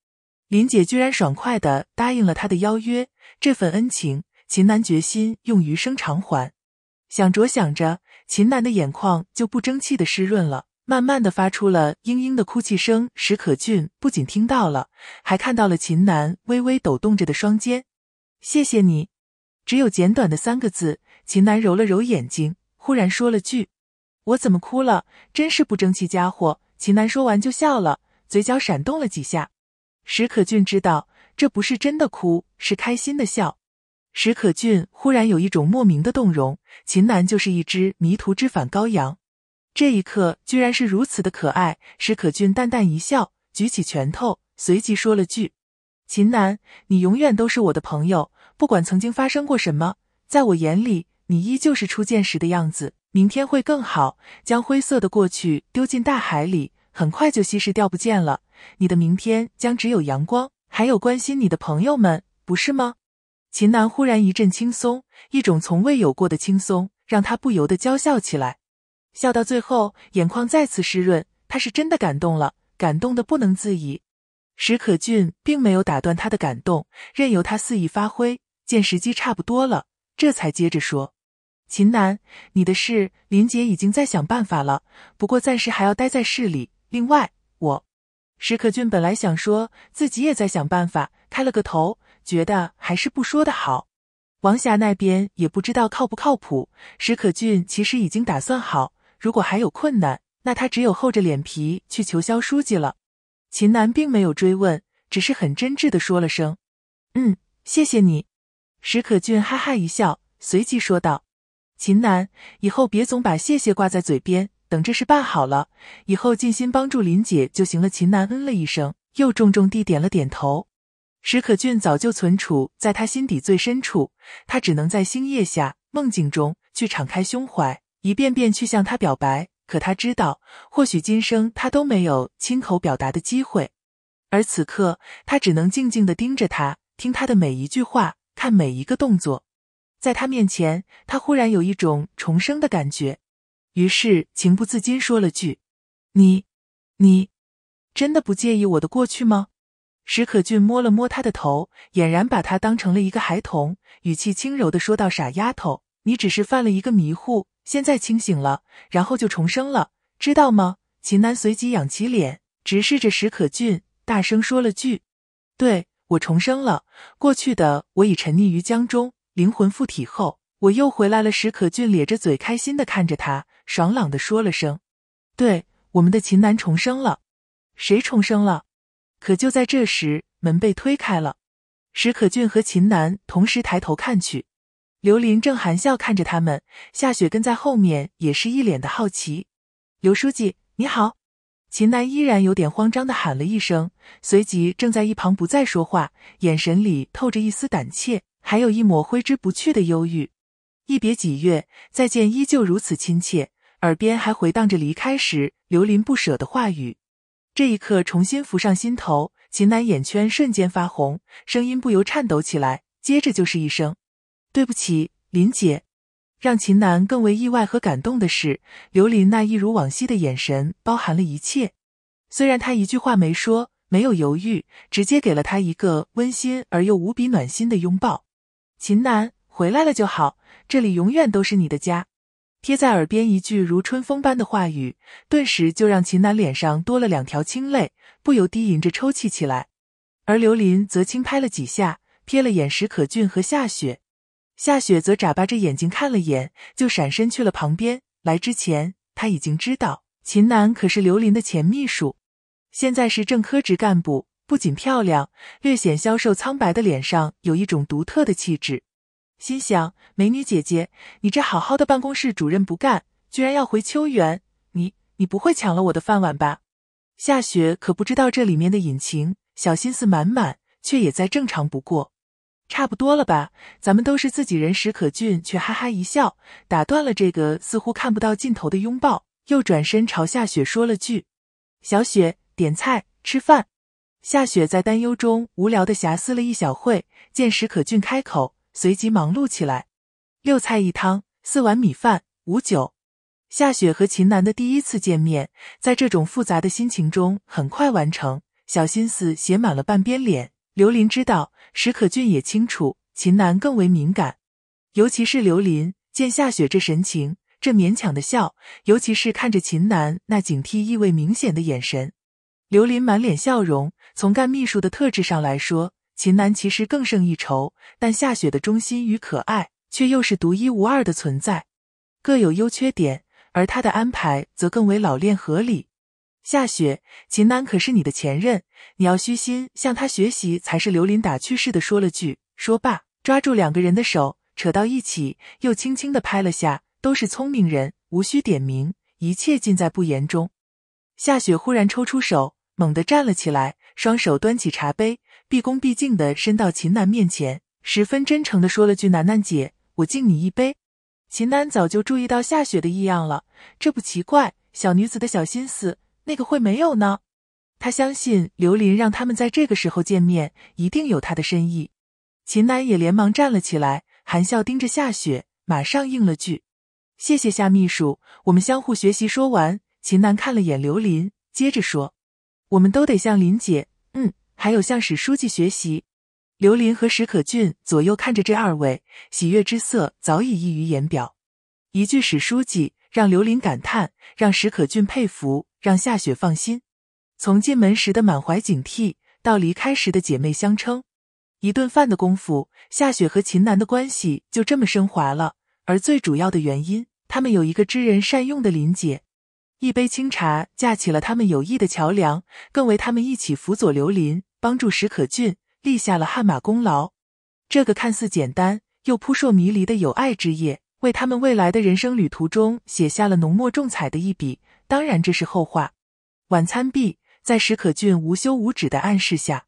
林姐居然爽快的答应了他的邀约，这份恩情，秦楠决心用余生偿还。想着想着，秦楠的眼眶就不争气的湿润了，慢慢的发出了嘤嘤的哭泣声。史可俊不仅听到了，还看到了秦楠微微抖动着的双肩。谢谢你，只有简短的三个字。秦楠揉了揉眼睛。忽然说了句：“我怎么哭了？真是不争气家伙。”秦楠说完就笑了，嘴角闪动了几下。史可俊知道这不是真的哭，是开心的笑。史可俊忽然有一种莫名的动容，秦楠就是一只迷途知返羔羊，这一刻居然是如此的可爱。史可俊淡淡一笑，举起拳头，随即说了句：“秦楠，你永远都是我的朋友，不管曾经发生过什么，在我眼里。”你依旧是初见时的样子，明天会更好。将灰色的过去丢进大海里，很快就稀释掉不见了。你的明天将只有阳光，还有关心你的朋友们，不是吗？秦楠忽然一阵轻松，一种从未有过的轻松，让他不由得娇笑起来，笑到最后眼眶再次湿润。他是真的感动了，感动的不能自已。史可俊并没有打断他的感动，任由他肆意发挥。见时机差不多了，这才接着说。秦楠，你的事林姐已经在想办法了，不过暂时还要待在市里。另外，我，史可俊本来想说自己也在想办法，开了个头，觉得还是不说的好。王霞那边也不知道靠不靠谱。史可俊其实已经打算好，如果还有困难，那他只有厚着脸皮去求肖书记了。秦楠并没有追问，只是很真挚的说了声：“嗯，谢谢你。”史可俊哈哈一笑，随即说道。秦楠，以后别总把谢谢挂在嘴边。等这事办好了，以后尽心帮助林姐就行了。秦楠嗯了一声，又重重地点了点头。史可俊早就存储在他心底最深处，他只能在星夜下、梦境中去敞开胸怀，一遍遍去向他表白。可他知道，或许今生他都没有亲口表达的机会。而此刻，他只能静静的盯着他，听他的每一句话，看每一个动作。在他面前，他忽然有一种重生的感觉，于是情不自禁说了句：“你，你真的不介意我的过去吗？”史可俊摸了摸他的头，俨然把他当成了一个孩童，语气轻柔的说道：“傻丫头，你只是犯了一个迷糊，现在清醒了，然后就重生了，知道吗？”秦楠随即仰起脸，直视着史可俊，大声说了句：“对我重生了，过去的我已沉溺于江中。”灵魂附体后，我又回来了。史可俊咧着嘴，开心的看着他，爽朗的说了声：“对，我们的秦楠重生了。”谁重生了？可就在这时，门被推开了，史可俊和秦楠同时抬头看去，刘林正含笑看着他们，夏雪跟在后面，也是一脸的好奇。刘书记，你好。秦楠依然有点慌张的喊了一声，随即正在一旁不再说话，眼神里透着一丝胆怯，还有一抹挥之不去的忧郁。一别几月，再见依旧如此亲切，耳边还回荡着离开时刘林不舍的话语，这一刻重新浮上心头，秦楠眼圈瞬间发红，声音不由颤抖起来，接着就是一声：“对不起，林姐。”让秦楠更为意外和感动的是，刘林那一如往昔的眼神包含了一切。虽然他一句话没说，没有犹豫，直接给了他一个温馨而又无比暖心的拥抱。秦楠回来了就好，这里永远都是你的家。贴在耳边一句如春风般的话语，顿时就让秦楠脸上多了两条清泪，不由低吟着抽泣起来。而刘林则轻拍了几下，瞥了眼石可俊和夏雪。夏雪则眨巴着眼睛看了眼，就闪身去了旁边。来之前，他已经知道秦楠可是刘林的前秘书，现在是正科职干部，不仅漂亮，略显消瘦苍白的脸上有一种独特的气质。心想：美女姐姐，你这好好的办公室主任不干，居然要回秋园，你你不会抢了我的饭碗吧？夏雪可不知道这里面的隐情，小心思满满，却也再正常不过。差不多了吧，咱们都是自己人。史可俊却哈哈一笑，打断了这个似乎看不到尽头的拥抱，又转身朝夏雪说了句：“小雪，点菜，吃饭。”夏雪在担忧中无聊的遐思了一小会，见史可俊开口，随即忙碌起来。六菜一汤，四碗米饭，五酒。夏雪和秦楠的第一次见面，在这种复杂的心情中很快完成，小心思写满了半边脸。刘林知道，史可俊也清楚，秦楠更为敏感。尤其是刘林见夏雪这神情，这勉强的笑，尤其是看着秦楠那警惕意味明显的眼神，刘林满脸笑容。从干秘书的特质上来说，秦楠其实更胜一筹，但夏雪的忠心与可爱却又是独一无二的存在，各有优缺点。而他的安排则更为老练合理。夏雪，秦楠可是你的前任，你要虚心向他学习才是。刘林打趣似的说了句，说罢抓住两个人的手扯到一起，又轻轻的拍了下，都是聪明人，无需点名，一切尽在不言中。夏雪忽然抽出手，猛地站了起来，双手端起茶杯，毕恭毕敬的伸到秦楠面前，十分真诚的说了句：“楠楠姐，我敬你一杯。”秦楠早就注意到夏雪的异样了，这不奇怪，小女子的小心思。那个会没有呢？他相信刘林让他们在这个时候见面，一定有他的深意。秦楠也连忙站了起来，含笑盯着夏雪，马上应了句：“谢谢夏秘书，我们相互学习。”说完，秦楠看了眼刘林，接着说：“我们都得向林姐，嗯，还有向史书记学习。”刘林和史可俊左右看着这二位，喜悦之色早已溢于言表。一句“史书记”让刘林感叹，让史可俊佩服。让夏雪放心。从进门时的满怀警惕，到离开时的姐妹相称，一顿饭的功夫，夏雪和秦楠的关系就这么升华了。而最主要的原因，他们有一个知人善用的林姐，一杯清茶架起了他们友谊的桥梁，更为他们一起辅佐刘林，帮助史可俊立下了汗马功劳。这个看似简单又扑朔迷离的友爱之夜，为他们未来的人生旅途中写下了浓墨重彩的一笔。当然，这是后话。晚餐毕，在史可俊无休无止的暗示下，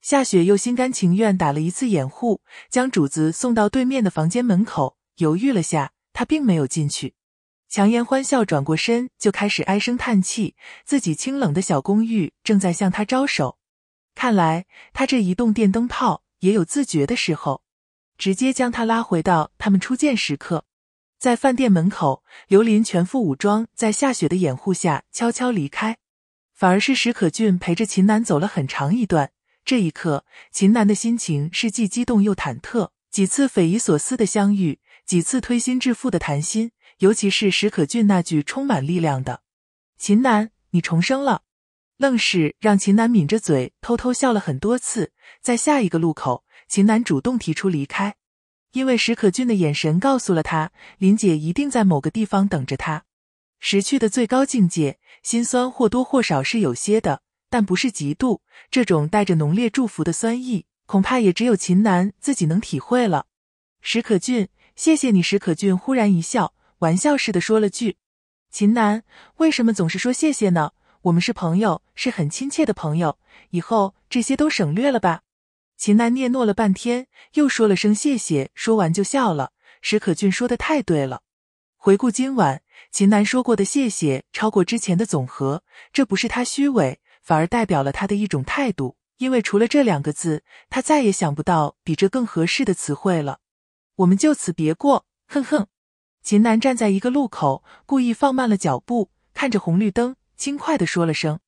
夏雪又心甘情愿打了一次掩护，将主子送到对面的房间门口。犹豫了下，他并没有进去，强颜欢笑，转过身就开始唉声叹气。自己清冷的小公寓正在向他招手，看来他这移动电灯泡也有自觉的时候，直接将他拉回到他们初见时刻。在饭店门口，刘林全副武装，在下雪的掩护下悄悄离开，反而是史可俊陪着秦楠走了很长一段。这一刻，秦楠的心情是既激动又忐忑。几次匪夷所思的相遇，几次推心置腹的谈心，尤其是史可俊那句充满力量的“秦楠，你重生了”，愣是让秦楠抿着嘴偷偷笑了很多次。在下一个路口，秦楠主动提出离开。因为史可俊的眼神告诉了他，林姐一定在某个地方等着他。识趣的最高境界，心酸或多或少是有些的，但不是嫉妒。这种带着浓烈祝福的酸意，恐怕也只有秦楠自己能体会了。史可俊，谢谢你。史可俊忽然一笑，玩笑似的说了句：“秦楠，为什么总是说谢谢呢？我们是朋友，是很亲切的朋友，以后这些都省略了吧。”秦楠嗫嚅了半天，又说了声谢谢，说完就笑了。史可俊说的太对了，回顾今晚，秦楠说过的谢谢超过之前的总和，这不是他虚伪，反而代表了他的一种态度，因为除了这两个字，他再也想不到比这更合适的词汇了。我们就此别过。哼哼。秦楠站在一个路口，故意放慢了脚步，看着红绿灯，轻快的说了声。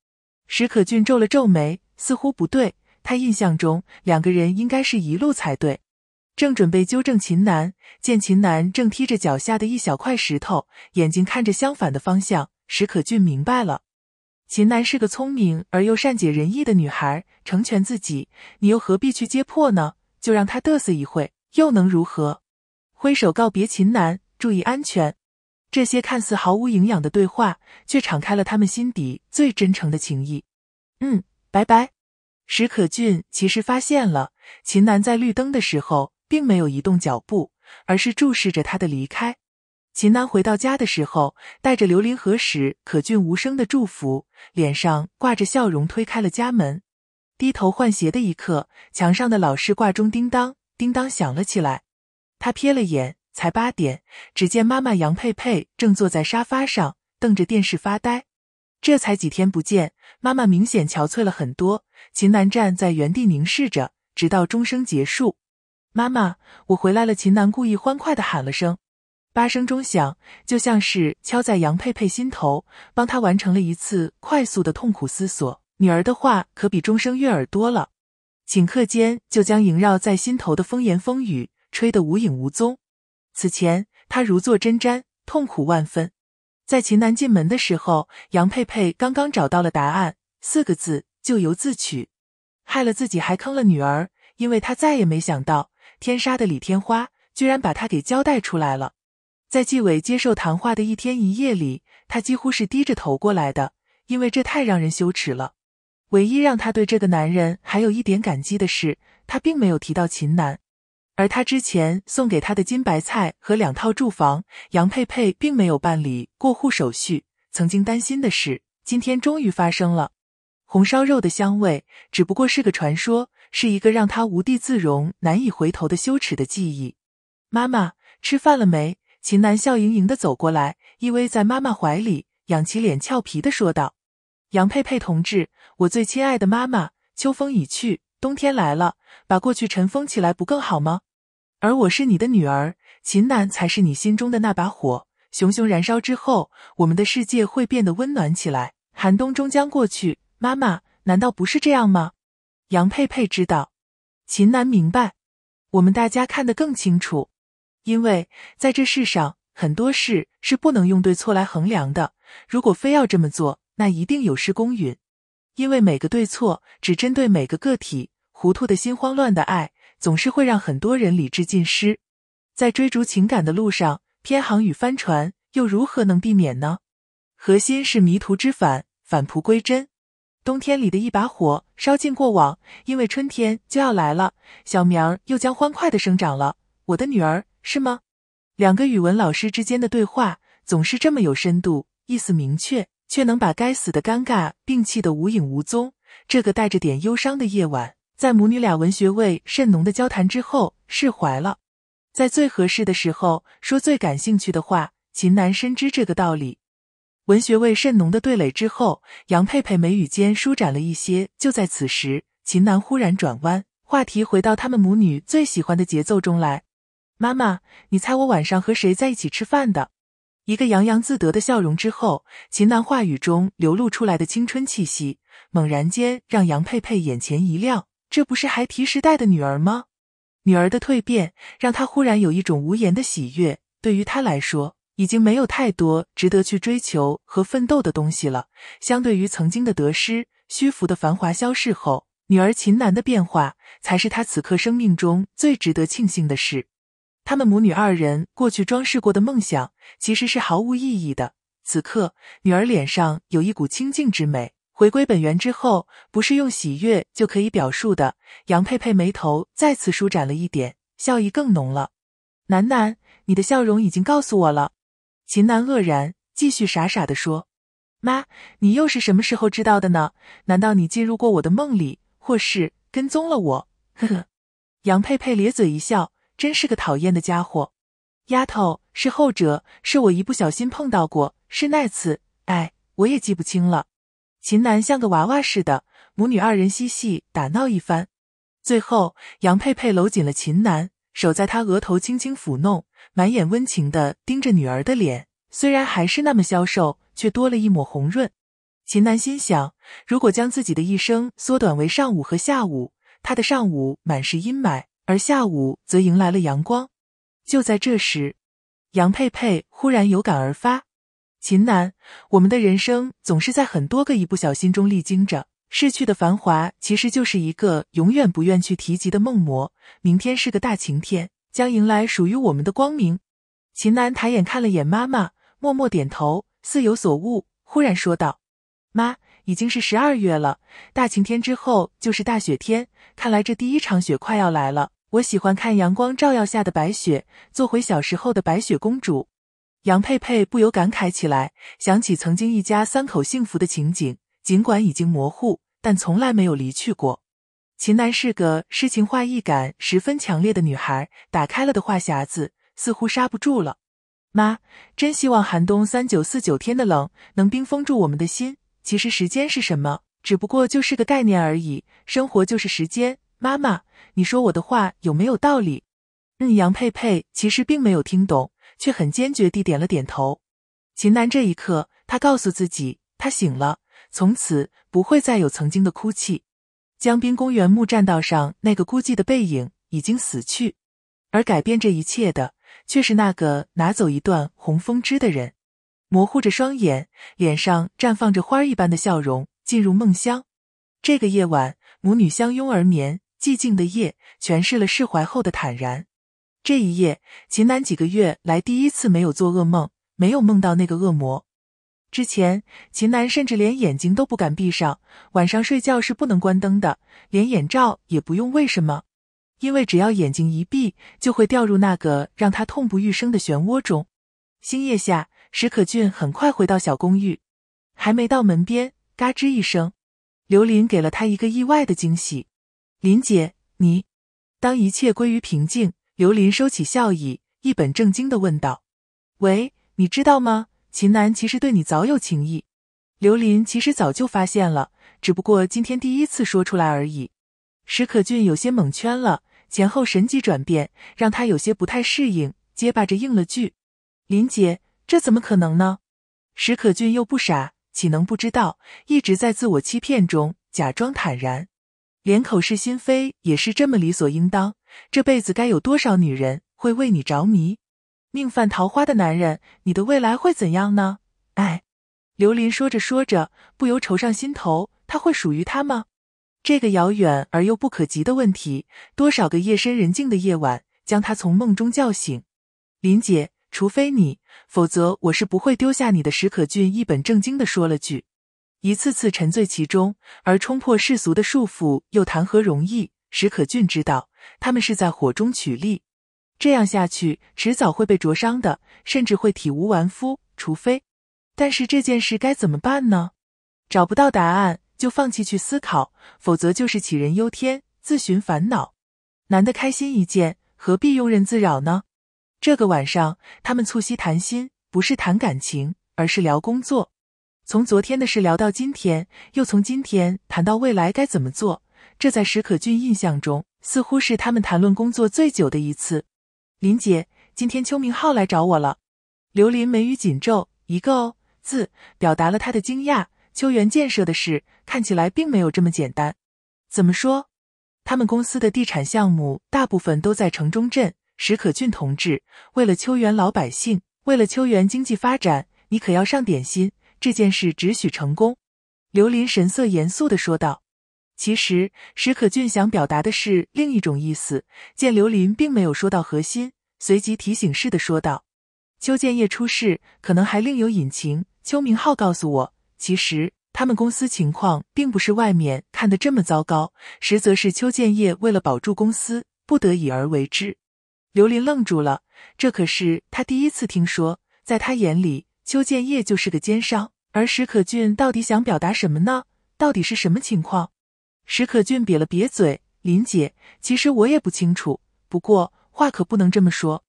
史可俊皱了皱眉，似乎不对。他印象中两个人应该是一路才对，正准备纠正秦楠，见秦楠正踢着脚下的一小块石头，眼睛看着相反的方向，史可俊明白了，秦楠是个聪明而又善解人意的女孩，成全自己，你又何必去揭破呢？就让她嘚瑟一会，又能如何？挥手告别秦楠，注意安全。这些看似毫无营养的对话，却敞开了他们心底最真诚的情谊。嗯，拜拜。史可俊其实发现了，秦楠在绿灯的时候并没有移动脚步，而是注视着他的离开。秦楠回到家的时候，带着刘林和史可俊无声的祝福，脸上挂着笑容，推开了家门。低头换鞋的一刻，墙上的老式挂钟叮当叮当响了起来。他瞥了眼，才八点。只见妈妈杨佩佩正坐在沙发上，瞪着电视发呆。这才几天不见。妈妈明显憔悴了很多，秦楠站在原地凝视着，直到钟声结束。妈妈，我回来了！秦楠故意欢快的喊了声。八声钟响，就像是敲在杨佩佩心头，帮她完成了一次快速的痛苦思索。女儿的话可比钟声悦耳多了，顷刻间就将萦绕在心头的风言风语吹得无影无踪。此前，她如坐针毡，痛苦万分。在秦楠进门的时候，杨佩佩刚刚找到了答案，四个字：咎由自取，害了自己还坑了女儿。因为她再也没想到，天杀的李天花居然把她给交代出来了。在纪委接受谈话的一天一夜里，她几乎是低着头过来的，因为这太让人羞耻了。唯一让她对这个男人还有一点感激的是，他并没有提到秦楠。而他之前送给他的金白菜和两套住房，杨佩佩并没有办理过户手续。曾经担心的事，今天终于发生了。红烧肉的香味，只不过是个传说，是一个让他无地自容、难以回头的羞耻的记忆。妈妈，吃饭了没？秦楠笑盈盈的走过来，依偎在妈妈怀里，仰起脸，俏皮的说道：“杨佩佩同志，我最亲爱的妈妈，秋风已去。”冬天来了，把过去尘封起来不更好吗？而我是你的女儿，秦楠才是你心中的那把火，熊熊燃烧之后，我们的世界会变得温暖起来。寒冬终将过去，妈妈，难道不是这样吗？杨佩佩知道，秦楠明白，我们大家看得更清楚，因为在这世上，很多事是不能用对错来衡量的。如果非要这么做，那一定有失公允，因为每个对错只针对每个个体。糊涂的心，慌乱的爱，总是会让很多人理智尽失。在追逐情感的路上，偏航与帆船又如何能避免呢？核心是迷途知返，返璞归真。冬天里的一把火，烧尽过往，因为春天就要来了，小苗儿又将欢快的生长了。我的女儿，是吗？两个语文老师之间的对话总是这么有深度，意思明确，却能把该死的尴尬摒弃的无影无踪。这个带着点忧伤的夜晚。在母女俩文学味甚浓的交谈之后，释怀了，在最合适的时候说最感兴趣的话。秦楠深知这个道理。文学味甚浓的对垒之后，杨佩佩眉宇间舒展了一些。就在此时，秦楠忽然转弯，话题回到他们母女最喜欢的节奏中来。妈妈，你猜我晚上和谁在一起吃饭的？一个洋洋自得的笑容之后，秦楠话语中流露出来的青春气息，猛然间让杨佩佩眼前一亮。这不是孩提时代的女儿吗？女儿的蜕变，让她忽然有一种无言的喜悦。对于她来说，已经没有太多值得去追求和奋斗的东西了。相对于曾经的得失、虚浮的繁华消逝后，女儿秦楠的变化，才是她此刻生命中最值得庆幸的事。他们母女二人过去装饰过的梦想，其实是毫无意义的。此刻，女儿脸上有一股清静之美。回归本源之后，不是用喜悦就可以表述的。杨佩佩眉头再次舒展了一点，笑意更浓了。楠楠，你的笑容已经告诉我了。秦楠愕然，继续傻傻的说：“妈，你又是什么时候知道的呢？难道你进入过我的梦里，或是跟踪了我？”呵呵。杨佩佩咧嘴一笑：“真是个讨厌的家伙。”丫头，是后者，是我一不小心碰到过，是那次。哎，我也记不清了。秦楠像个娃娃似的，母女二人嬉戏打闹一番，最后杨佩佩搂紧了秦楠，手在她额头轻轻抚弄，满眼温情的盯着女儿的脸。虽然还是那么消瘦，却多了一抹红润。秦楠心想，如果将自己的一生缩短为上午和下午，他的上午满是阴霾，而下午则迎来了阳光。就在这时，杨佩佩忽然有感而发。秦楠，我们的人生总是在很多个一不小心中历经着逝去的繁华，其实就是一个永远不愿去提及的梦魔。明天是个大晴天，将迎来属于我们的光明。秦楠抬眼看了眼妈妈，默默点头，似有所悟，忽然说道：“妈，已经是十二月了，大晴天之后就是大雪天，看来这第一场雪快要来了。我喜欢看阳光照耀下的白雪，做回小时候的白雪公主。”杨佩佩不由感慨起来，想起曾经一家三口幸福的情景，尽管已经模糊，但从来没有离去过。秦楠是个诗情画意感十分强烈的女孩，打开了的话匣子，似乎刹不住了。妈，真希望寒冬三九四九天的冷能冰封住我们的心。其实时间是什么？只不过就是个概念而已。生活就是时间，妈妈，你说我的话有没有道理？嗯，杨佩佩其实并没有听懂。却很坚决地点了点头。秦楠这一刻，他告诉自己，他醒了，从此不会再有曾经的哭泣。江滨公园木栈道上那个孤寂的背影已经死去，而改变这一切的，却是那个拿走一段红枫枝的人。模糊着双眼，脸上绽放着花一般的笑容，进入梦乡。这个夜晚，母女相拥而眠，寂静的夜诠释了释怀后的坦然。这一夜，秦楠几个月来第一次没有做噩梦，没有梦到那个恶魔。之前，秦楠甚至连眼睛都不敢闭上，晚上睡觉是不能关灯的，连眼罩也不用。为什么？因为只要眼睛一闭，就会掉入那个让他痛不欲生的漩涡中。星夜下，史可俊很快回到小公寓，还没到门边，嘎吱一声，刘林给了他一个意外的惊喜。林姐，你，当一切归于平静。刘林收起笑意，一本正经的问道：“喂，你知道吗？秦楠其实对你早有情意。”刘林其实早就发现了，只不过今天第一次说出来而已。史可俊有些懵圈了，前后神级转变让他有些不太适应，结巴着应了句：“林姐，这怎么可能呢？”史可俊又不傻，岂能不知道？一直在自我欺骗中假装坦然，连口是心非也是这么理所应当。这辈子该有多少女人会为你着迷？命犯桃花的男人，你的未来会怎样呢？哎，刘林说着说着，不由愁上心头。他会属于他吗？这个遥远而又不可及的问题，多少个夜深人静的夜晚，将他从梦中叫醒。林姐，除非你，否则我是不会丢下你的。史可俊一本正经的说了句：“一次次沉醉其中，而冲破世俗的束缚，又谈何容易？”史可俊知道。他们是在火中取栗，这样下去迟早会被灼伤的，甚至会体无完肤。除非……但是这件事该怎么办呢？找不到答案就放弃去思考，否则就是杞人忧天，自寻烦恼。难得开心一件，何必庸人自扰呢？这个晚上，他们促膝谈心，不是谈感情，而是聊工作。从昨天的事聊到今天，又从今天谈到未来该怎么做。这在史可俊印象中。似乎是他们谈论工作最久的一次。林姐，今天邱明浩来找我了。刘林眉宇紧皱，一个“哦”字表达了他的惊讶。邱园建设的事看起来并没有这么简单。怎么说？他们公司的地产项目大部分都在城中镇。史可俊同志，为了邱园老百姓，为了邱园经济发展，你可要上点心。这件事只许成功。刘林神色严肃的说道。其实史可俊想表达的是另一种意思，见刘林并没有说到核心，随即提醒似的说道：“邱建业出事，可能还另有隐情。”邱明浩告诉我，其实他们公司情况并不是外面看的这么糟糕，实则是邱建业为了保住公司，不得已而为之。刘林愣住了，这可是他第一次听说，在他眼里，邱建业就是个奸商，而史可俊到底想表达什么呢？到底是什么情况？史可俊瘪了瘪嘴：“林姐，其实我也不清楚，不过话可不能这么说。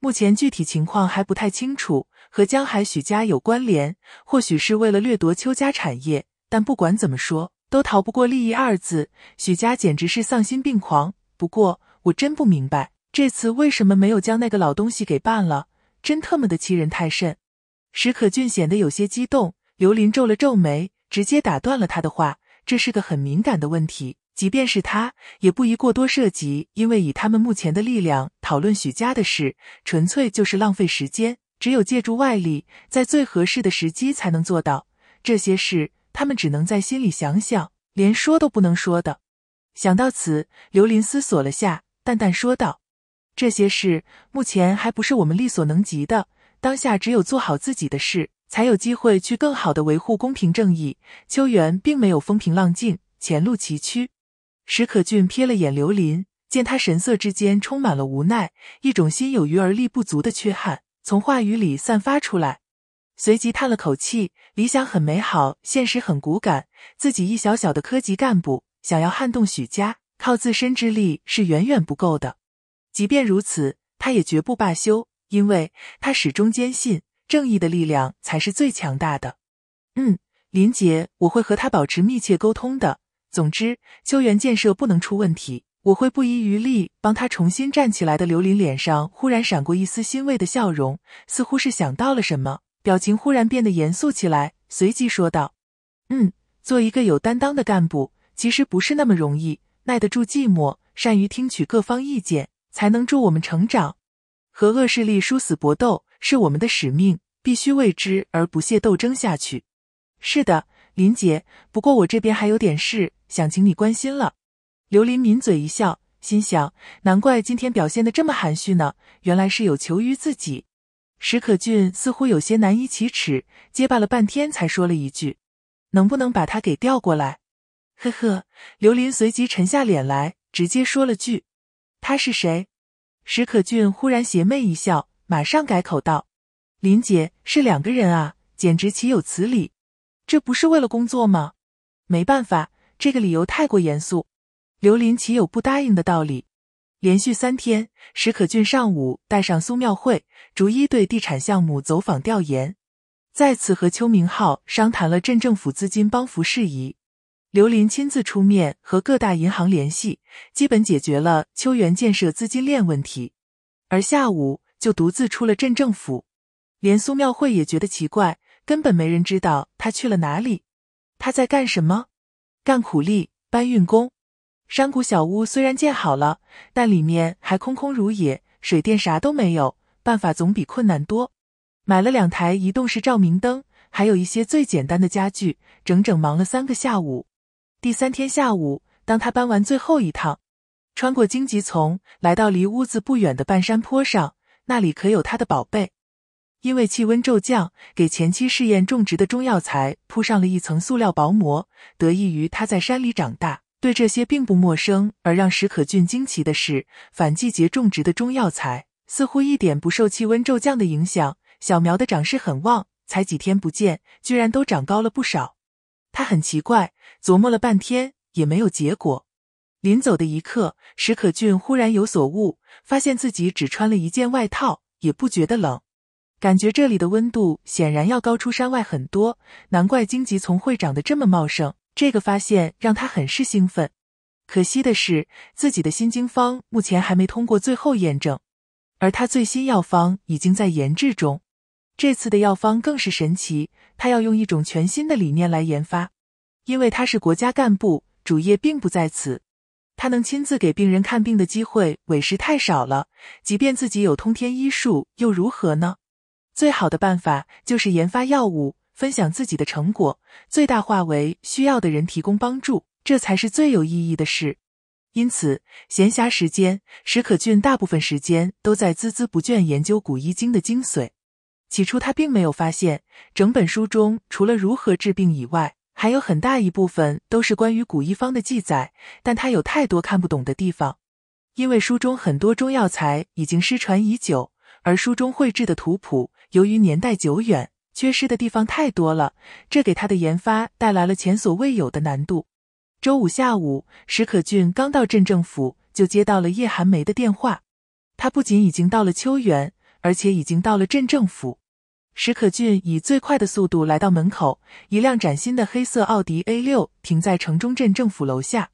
目前具体情况还不太清楚，和江海许家有关联，或许是为了掠夺邱家产业。但不管怎么说，都逃不过利益二字。许家简直是丧心病狂。不过我真不明白，这次为什么没有将那个老东西给办了？真特么的欺人太甚！”史可俊显得有些激动，刘林皱了皱眉，直接打断了他的话。这是个很敏感的问题，即便是他，也不宜过多涉及。因为以他们目前的力量，讨论许家的事，纯粹就是浪费时间。只有借助外力，在最合适的时机，才能做到这些事。他们只能在心里想想，连说都不能说的。想到此，刘林思索了下，淡淡说道：“这些事，目前还不是我们力所能及的。当下，只有做好自己的事。”才有机会去更好的维护公平正义。秋元并没有风平浪静，前路崎岖。史可俊瞥了眼刘林，见他神色之间充满了无奈，一种心有余而力不足的缺憾从话语里散发出来，随即叹了口气：理想很美好，现实很骨感。自己一小小的科级干部，想要撼动许家，靠自身之力是远远不够的。即便如此，他也绝不罢休，因为他始终坚信。正义的力量才是最强大的。嗯，林杰，我会和他保持密切沟通的。总之，邱园建设不能出问题，我会不遗余力帮他重新站起来的。刘林脸上忽然闪过一丝欣慰的笑容，似乎是想到了什么，表情忽然变得严肃起来，随即说道：“嗯，做一个有担当的干部，其实不是那么容易，耐得住寂寞，善于听取各方意见，才能助我们成长，和恶势力殊死搏斗。”是我们的使命，必须为之而不懈斗争下去。是的，林姐。不过我这边还有点事，想请你关心了。刘林抿嘴一笑，心想：难怪今天表现的这么含蓄呢，原来是有求于自己。史可俊似乎有些难以启齿，结巴了半天才说了一句：“能不能把他给调过来？”呵呵，刘林随即沉下脸来，直接说了句：“他是谁？”史可俊忽然邪魅一笑。马上改口道：“林姐是两个人啊，简直岂有此理！这不是为了工作吗？没办法，这个理由太过严肃，刘林岂有不答应的道理？”连续三天，史可俊上午带上苏妙慧，逐一对地产项目走访调研，再次和邱明浩商谈了镇政府资金帮扶事宜。刘林亲自出面和各大银行联系，基本解决了邱园建设资金链问题。而下午。就独自出了镇政府，连苏庙会也觉得奇怪，根本没人知道他去了哪里，他在干什么？干苦力、搬运工。山谷小屋虽然建好了，但里面还空空如也，水电啥都没有。办法总比困难多，买了两台移动式照明灯，还有一些最简单的家具。整整忙了三个下午。第三天下午，当他搬完最后一趟，穿过荆棘丛，来到离屋子不远的半山坡上。那里可有他的宝贝？因为气温骤降，给前期试验种植的中药材铺上了一层塑料薄膜。得益于他在山里长大，对这些并不陌生。而让史可俊惊奇的是，反季节种植的中药材似乎一点不受气温骤降的影响，小苗的长势很旺，才几天不见，居然都长高了不少。他很奇怪，琢磨了半天也没有结果。临走的一刻，史可俊忽然有所悟，发现自己只穿了一件外套，也不觉得冷，感觉这里的温度显然要高出山外很多，难怪荆棘丛会长得这么茂盛。这个发现让他很是兴奋。可惜的是，自己的新经方目前还没通过最后验证，而他最新药方已经在研制中。这次的药方更是神奇，他要用一种全新的理念来研发，因为他是国家干部，主业并不在此。他能亲自给病人看病的机会委实太少了，即便自己有通天医术，又如何呢？最好的办法就是研发药物，分享自己的成果，最大化为需要的人提供帮助，这才是最有意义的事。因此，闲暇时间，史可俊大部分时间都在孜孜不倦研究《古医经》的精髓。起初，他并没有发现，整本书中除了如何治病以外。还有很大一部分都是关于古一方的记载，但他有太多看不懂的地方，因为书中很多中药材已经失传已久，而书中绘制的图谱由于年代久远，缺失的地方太多了，这给他的研发带来了前所未有的难度。周五下午，史可俊刚到镇政府，就接到了叶寒梅的电话，他不仅已经到了秋园，而且已经到了镇政府。石可俊以最快的速度来到门口，一辆崭新的黑色奥迪 A 六停在城中镇政府楼下。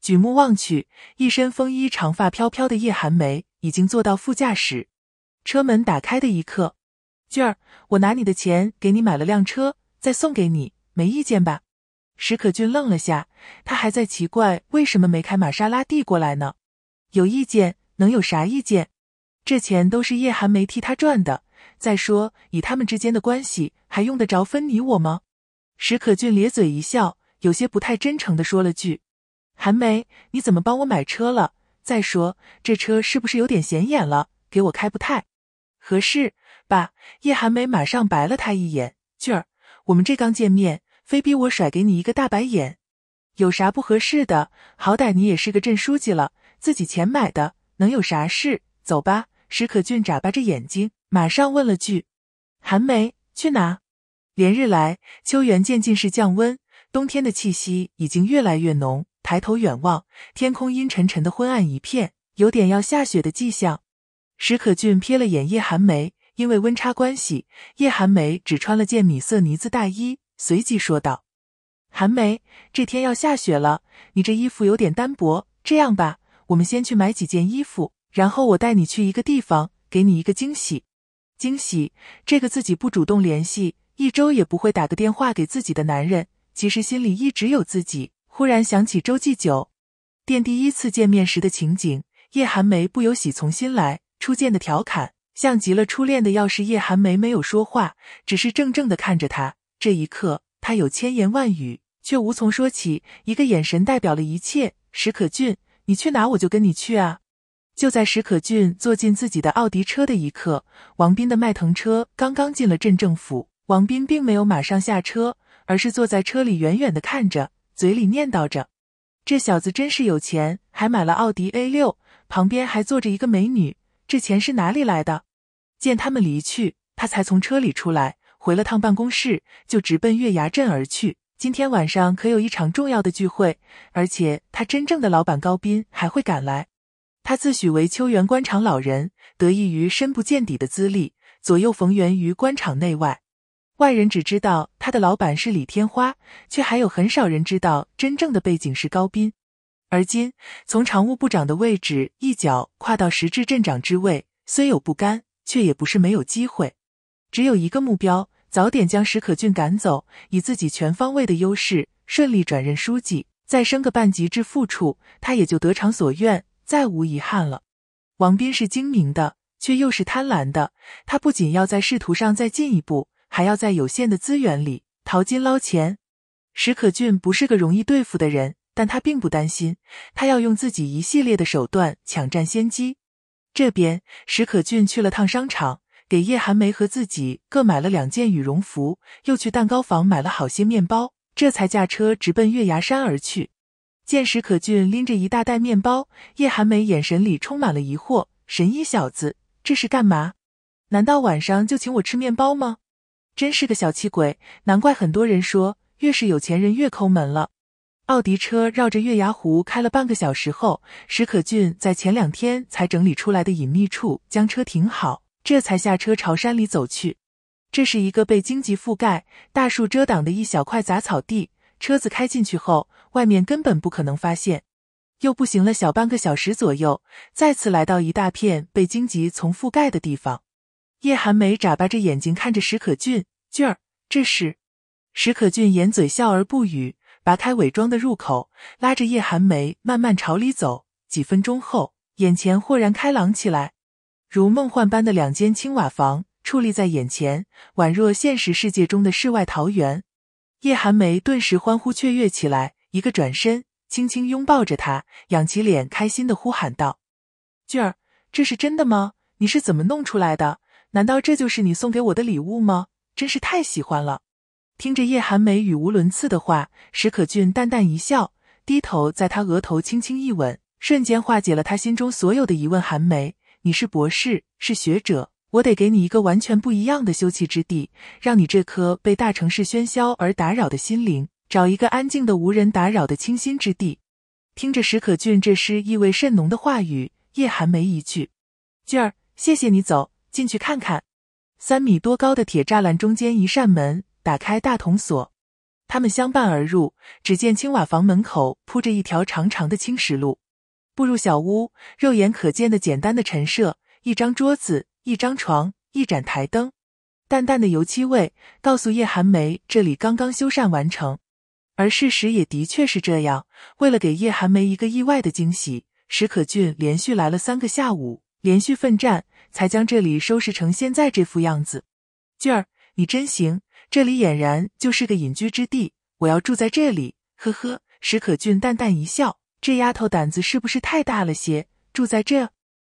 举目望去，一身风衣、长发飘飘的叶寒梅已经坐到副驾驶。车门打开的一刻，俊儿，我拿你的钱给你买了辆车，再送给你，没意见吧？石可俊愣了下，他还在奇怪为什么没开玛莎拉蒂过来呢？有意见能有啥意见？这钱都是叶寒梅替他赚的。再说，以他们之间的关系，还用得着分你我吗？史可俊咧嘴一笑，有些不太真诚的说了句：“韩梅，你怎么帮我买车了？再说这车是不是有点显眼了？给我开不太合适吧？”叶寒梅马上白了他一眼：“俊儿，我们这刚见面，非逼我甩给你一个大白眼，有啥不合适的？好歹你也是个镇书记了，自己钱买的，能有啥事？走吧。”史可俊眨巴着眼睛。马上问了句：“寒梅，去哪？”连日来，秋园渐进式降温，冬天的气息已经越来越浓。抬头远望，天空阴沉沉的，昏暗一片，有点要下雪的迹象。史可俊瞥了眼叶寒梅，因为温差关系，叶寒梅只穿了件米色呢子大衣，随即说道：“寒梅，这天要下雪了，你这衣服有点单薄。这样吧，我们先去买几件衣服，然后我带你去一个地方，给你一个惊喜。”惊喜，这个自己不主动联系，一周也不会打个电话给自己的男人，其实心里一直有自己。忽然想起周继酒店第一次见面时的情景，叶寒梅不由喜从心来。初见的调侃，像极了初恋的。要是叶寒梅没有说话，只是怔怔的看着他，这一刻他有千言万语，却无从说起。一个眼神代表了一切。史可俊，你去哪我就跟你去啊。就在史可俊坐进自己的奥迪车的一刻，王斌的迈腾车刚刚进了镇政府。王斌并没有马上下车，而是坐在车里远远的看着，嘴里念叨着：“这小子真是有钱，还买了奥迪 A 六，旁边还坐着一个美女，这钱是哪里来的？”见他们离去，他才从车里出来，回了趟办公室，就直奔月牙镇而去。今天晚上可有一场重要的聚会，而且他真正的老板高斌还会赶来。他自诩为秋园官场老人，得益于深不见底的资历，左右逢源于官场内外。外人只知道他的老板是李天花，却还有很少人知道真正的背景是高斌。而今从常务副长的位置一脚跨到实质镇长之位，虽有不甘，却也不是没有机会。只有一个目标：早点将史可俊赶走，以自己全方位的优势顺利转任书记，再升个半级至副处，他也就得偿所愿。再无遗憾了。王斌是精明的，却又是贪婪的。他不仅要在仕途上再进一步，还要在有限的资源里淘金捞钱。史可俊不是个容易对付的人，但他并不担心。他要用自己一系列的手段抢占先机。这边，史可俊去了趟商场，给叶寒梅和自己各买了两件羽绒服，又去蛋糕房买了好些面包，这才驾车直奔月牙山而去。见史可俊拎着一大袋面包，叶寒梅眼神里充满了疑惑：“神医小子，这是干嘛？难道晚上就请我吃面包吗？真是个小气鬼！难怪很多人说，越是有钱人越抠门了。”奥迪车绕着月牙湖开了半个小时后，史可俊在前两天才整理出来的隐秘处将车停好，这才下车朝山里走去。这是一个被荆棘覆盖、大树遮挡的一小块杂草地。车子开进去后，外面根本不可能发现。又步行了小半个小时左右，再次来到一大片被荆棘丛覆盖的地方。叶寒梅眨巴着眼睛看着史可俊，俊儿，这是？史可俊掩嘴笑而不语，拔开伪装的入口，拉着叶寒梅慢慢朝里走。几分钟后，眼前豁然开朗起来，如梦幻般的两间青瓦房矗立在眼前，宛若现实世界中的世外桃源。叶寒梅顿时欢呼雀跃起来，一个转身，轻轻拥抱着他，仰起脸，开心的呼喊道：“俊儿，这是真的吗？你是怎么弄出来的？难道这就是你送给我的礼物吗？真是太喜欢了！”听着叶寒梅语无伦次的话，史可俊淡淡一笑，低头在她额头轻轻一吻，瞬间化解了他心中所有的疑问。寒梅，你是博士，是学者。我得给你一个完全不一样的休憩之地，让你这颗被大城市喧嚣而打扰的心灵，找一个安静的、无人打扰的清新之地。听着史可俊这诗意味甚浓的话语，叶寒梅一句：“俊儿，谢谢你走进去看看。”三米多高的铁栅栏中间一扇门打开，大铜锁。他们相伴而入，只见青瓦房门口铺着一条长长的青石路。步入小屋，肉眼可见的简单的陈设，一张桌子。一张床，一盏台灯，淡淡的油漆味，告诉叶寒梅这里刚刚修缮完成。而事实也的确是这样。为了给叶寒梅一个意外的惊喜，石可俊连续来了三个下午，连续奋战，才将这里收拾成现在这副样子。俊儿，你真行，这里俨然就是个隐居之地。我要住在这里。呵呵，石可俊淡淡一笑，这丫头胆子是不是太大了些？住在这，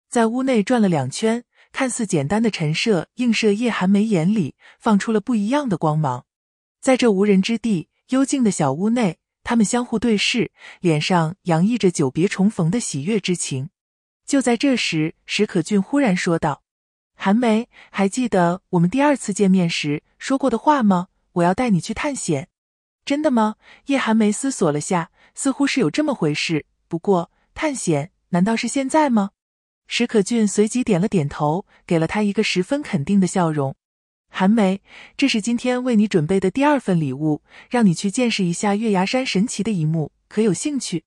在屋内转了两圈。看似简单的陈设，映射叶寒梅眼里放出了不一样的光芒。在这无人之地、幽静的小屋内，他们相互对视，脸上洋溢着久别重逢的喜悦之情。就在这时，史可俊忽然说道：“寒梅，还记得我们第二次见面时说过的话吗？我要带你去探险。”“真的吗？”叶寒梅思索了下，似乎是有这么回事。不过，探险难道是现在吗？史可俊随即点了点头，给了他一个十分肯定的笑容。韩梅，这是今天为你准备的第二份礼物，让你去见识一下月牙山神奇的一幕，可有兴趣？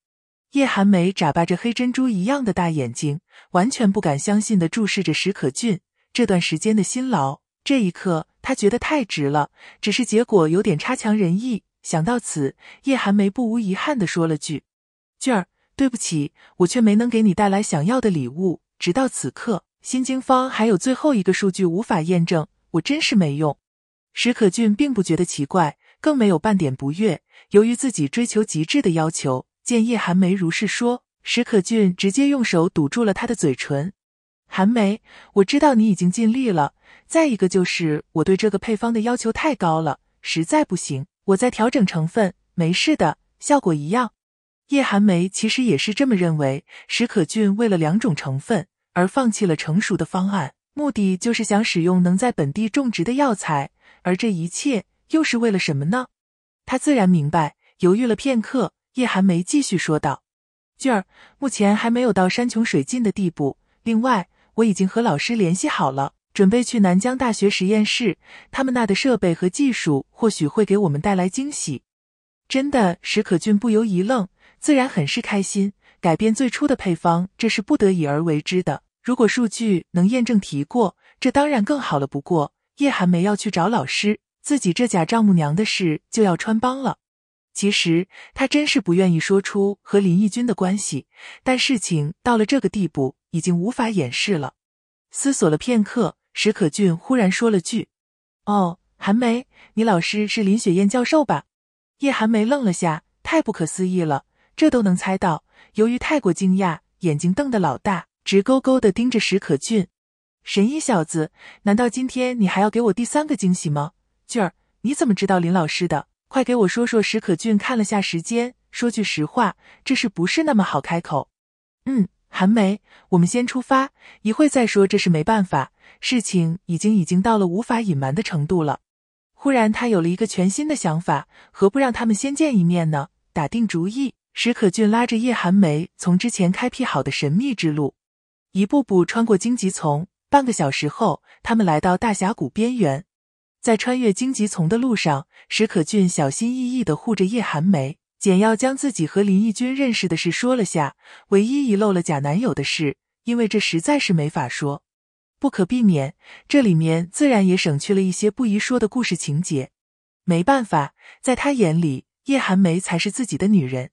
叶寒梅眨巴着黑珍珠一样的大眼睛，完全不敢相信的注视着史可俊这段时间的辛劳。这一刻，他觉得太值了，只是结果有点差强人意。想到此，叶寒梅不无遗憾的说了句：“俊儿，对不起，我却没能给你带来想要的礼物。”直到此刻，新京方还有最后一个数据无法验证，我真是没用。史可俊并不觉得奇怪，更没有半点不悦。由于自己追求极致的要求，见叶寒梅如是说，史可俊直接用手堵住了她的嘴唇。寒梅，我知道你已经尽力了。再一个就是我对这个配方的要求太高了，实在不行，我再调整成分，没事的，效果一样。叶寒梅其实也是这么认为。史可俊为了两种成分而放弃了成熟的方案，目的就是想使用能在本地种植的药材。而这一切又是为了什么呢？他自然明白。犹豫了片刻，叶寒梅继续说道：“俊儿，目前还没有到山穷水尽的地步。另外，我已经和老师联系好了，准备去南疆大学实验室。他们那的设备和技术或许会给我们带来惊喜。”真的，史可俊不由一愣。自然很是开心，改变最初的配方，这是不得已而为之的。如果数据能验证提过，这当然更好了。不过叶寒梅要去找老师，自己这假丈母娘的事就要穿帮了。其实她真是不愿意说出和林义军的关系，但事情到了这个地步，已经无法掩饰了。思索了片刻，史可俊忽然说了句：“哦，寒梅，你老师是林雪燕教授吧？”叶寒梅愣了下，太不可思议了。这都能猜到。由于太过惊讶，眼睛瞪得老大，直勾勾的盯着史可俊。神医小子，难道今天你还要给我第三个惊喜吗？俊儿，你怎么知道林老师的？快给我说说。史可俊看了下时间，说句实话，这事不是那么好开口。嗯，韩梅，我们先出发，一会再说。这是没办法，事情已经已经到了无法隐瞒的程度了。忽然，他有了一个全新的想法：何不让他们先见一面呢？打定主意。史可俊拉着叶寒梅，从之前开辟好的神秘之路，一步步穿过荆棘丛。半个小时后，他们来到大峡谷边缘。在穿越荆棘丛的路上，史可俊小心翼翼地护着叶寒梅，简要将自己和林义军认识的事说了下，唯一遗漏了假男友的事，因为这实在是没法说。不可避免，这里面自然也省去了一些不宜说的故事情节。没办法，在他眼里，叶寒梅才是自己的女人。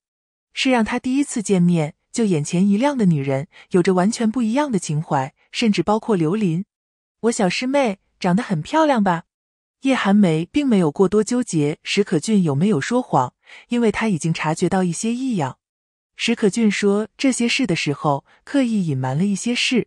是让他第一次见面就眼前一亮的女人，有着完全不一样的情怀，甚至包括刘林，我小师妹长得很漂亮吧？叶寒梅并没有过多纠结史可俊有没有说谎，因为她已经察觉到一些异样。史可俊说这些事的时候，刻意隐瞒了一些事。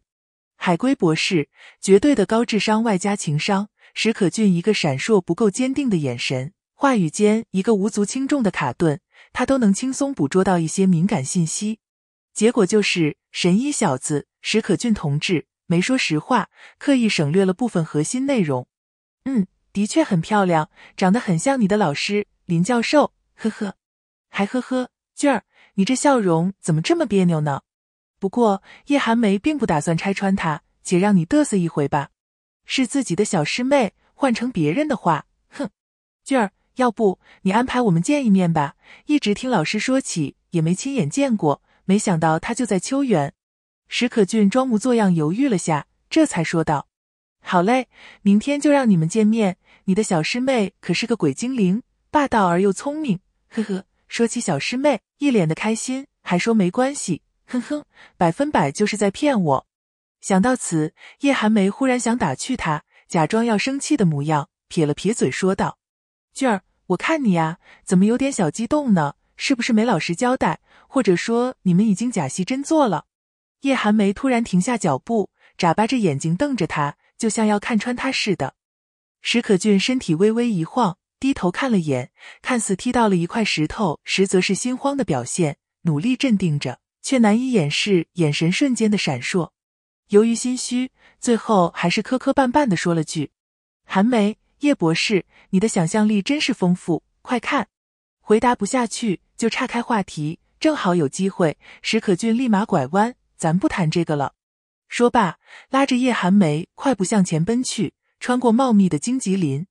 海龟博士，绝对的高智商外加情商。史可俊一个闪烁不够坚定的眼神，话语间一个无足轻重的卡顿。他都能轻松捕捉到一些敏感信息，结果就是神医小子史可俊同志没说实话，刻意省略了部分核心内容。嗯，的确很漂亮，长得很像你的老师林教授。呵呵，还呵呵，俊儿，你这笑容怎么这么别扭呢？不过叶寒梅并不打算拆穿他，且让你嘚瑟一回吧。是自己的小师妹，换成别人的话，哼，俊儿。要不你安排我们见一面吧？一直听老师说起，也没亲眼见过。没想到他就在秋远。史可俊装模作样犹豫了下，这才说道：“好嘞，明天就让你们见面。你的小师妹可是个鬼精灵，霸道而又聪明。呵呵，说起小师妹，一脸的开心，还说没关系。哼哼，百分百就是在骗我。”想到此，叶寒梅忽然想打趣他，假装要生气的模样，撇了撇嘴说道。俊儿，我看你呀，怎么有点小激动呢？是不是没老实交代？或者说你们已经假戏真做了？叶寒梅突然停下脚步，眨巴着眼睛瞪着他，就像要看穿他似的。史可俊身体微微一晃，低头看了眼，看似踢到了一块石头，实则是心慌的表现。努力镇定着，却难以掩饰眼神瞬间的闪烁。由于心虚，最后还是磕磕绊绊的说了句：“寒梅。”叶博士，你的想象力真是丰富，快看！回答不下去就岔开话题，正好有机会。史可俊立马拐弯，咱不谈这个了。说罢，拉着叶寒梅快步向前奔去，穿过茂密的荆棘林，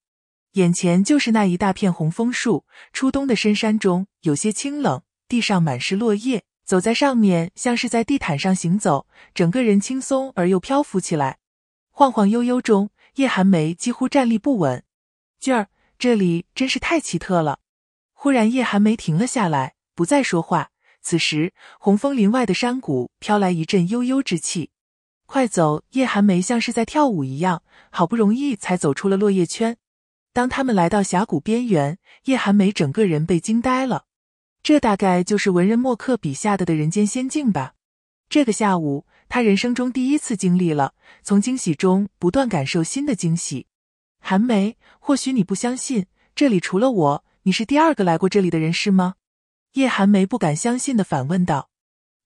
眼前就是那一大片红枫树。初冬的深山中有些清冷，地上满是落叶，走在上面像是在地毯上行走，整个人轻松而又漂浮起来，晃晃悠悠中。叶寒梅几乎站立不稳，俊儿，这里真是太奇特了。忽然，叶寒梅停了下来，不再说话。此时，红枫林外的山谷飘来一阵悠悠之气。快走！叶寒梅像是在跳舞一样，好不容易才走出了落叶圈。当他们来到峡谷边缘，叶寒梅整个人被惊呆了。这大概就是文人墨客笔下的人间仙境吧。这个下午。他人生中第一次经历了从惊喜中不断感受新的惊喜，韩梅，或许你不相信，这里除了我，你是第二个来过这里的人，是吗？叶寒梅不敢相信的反问道。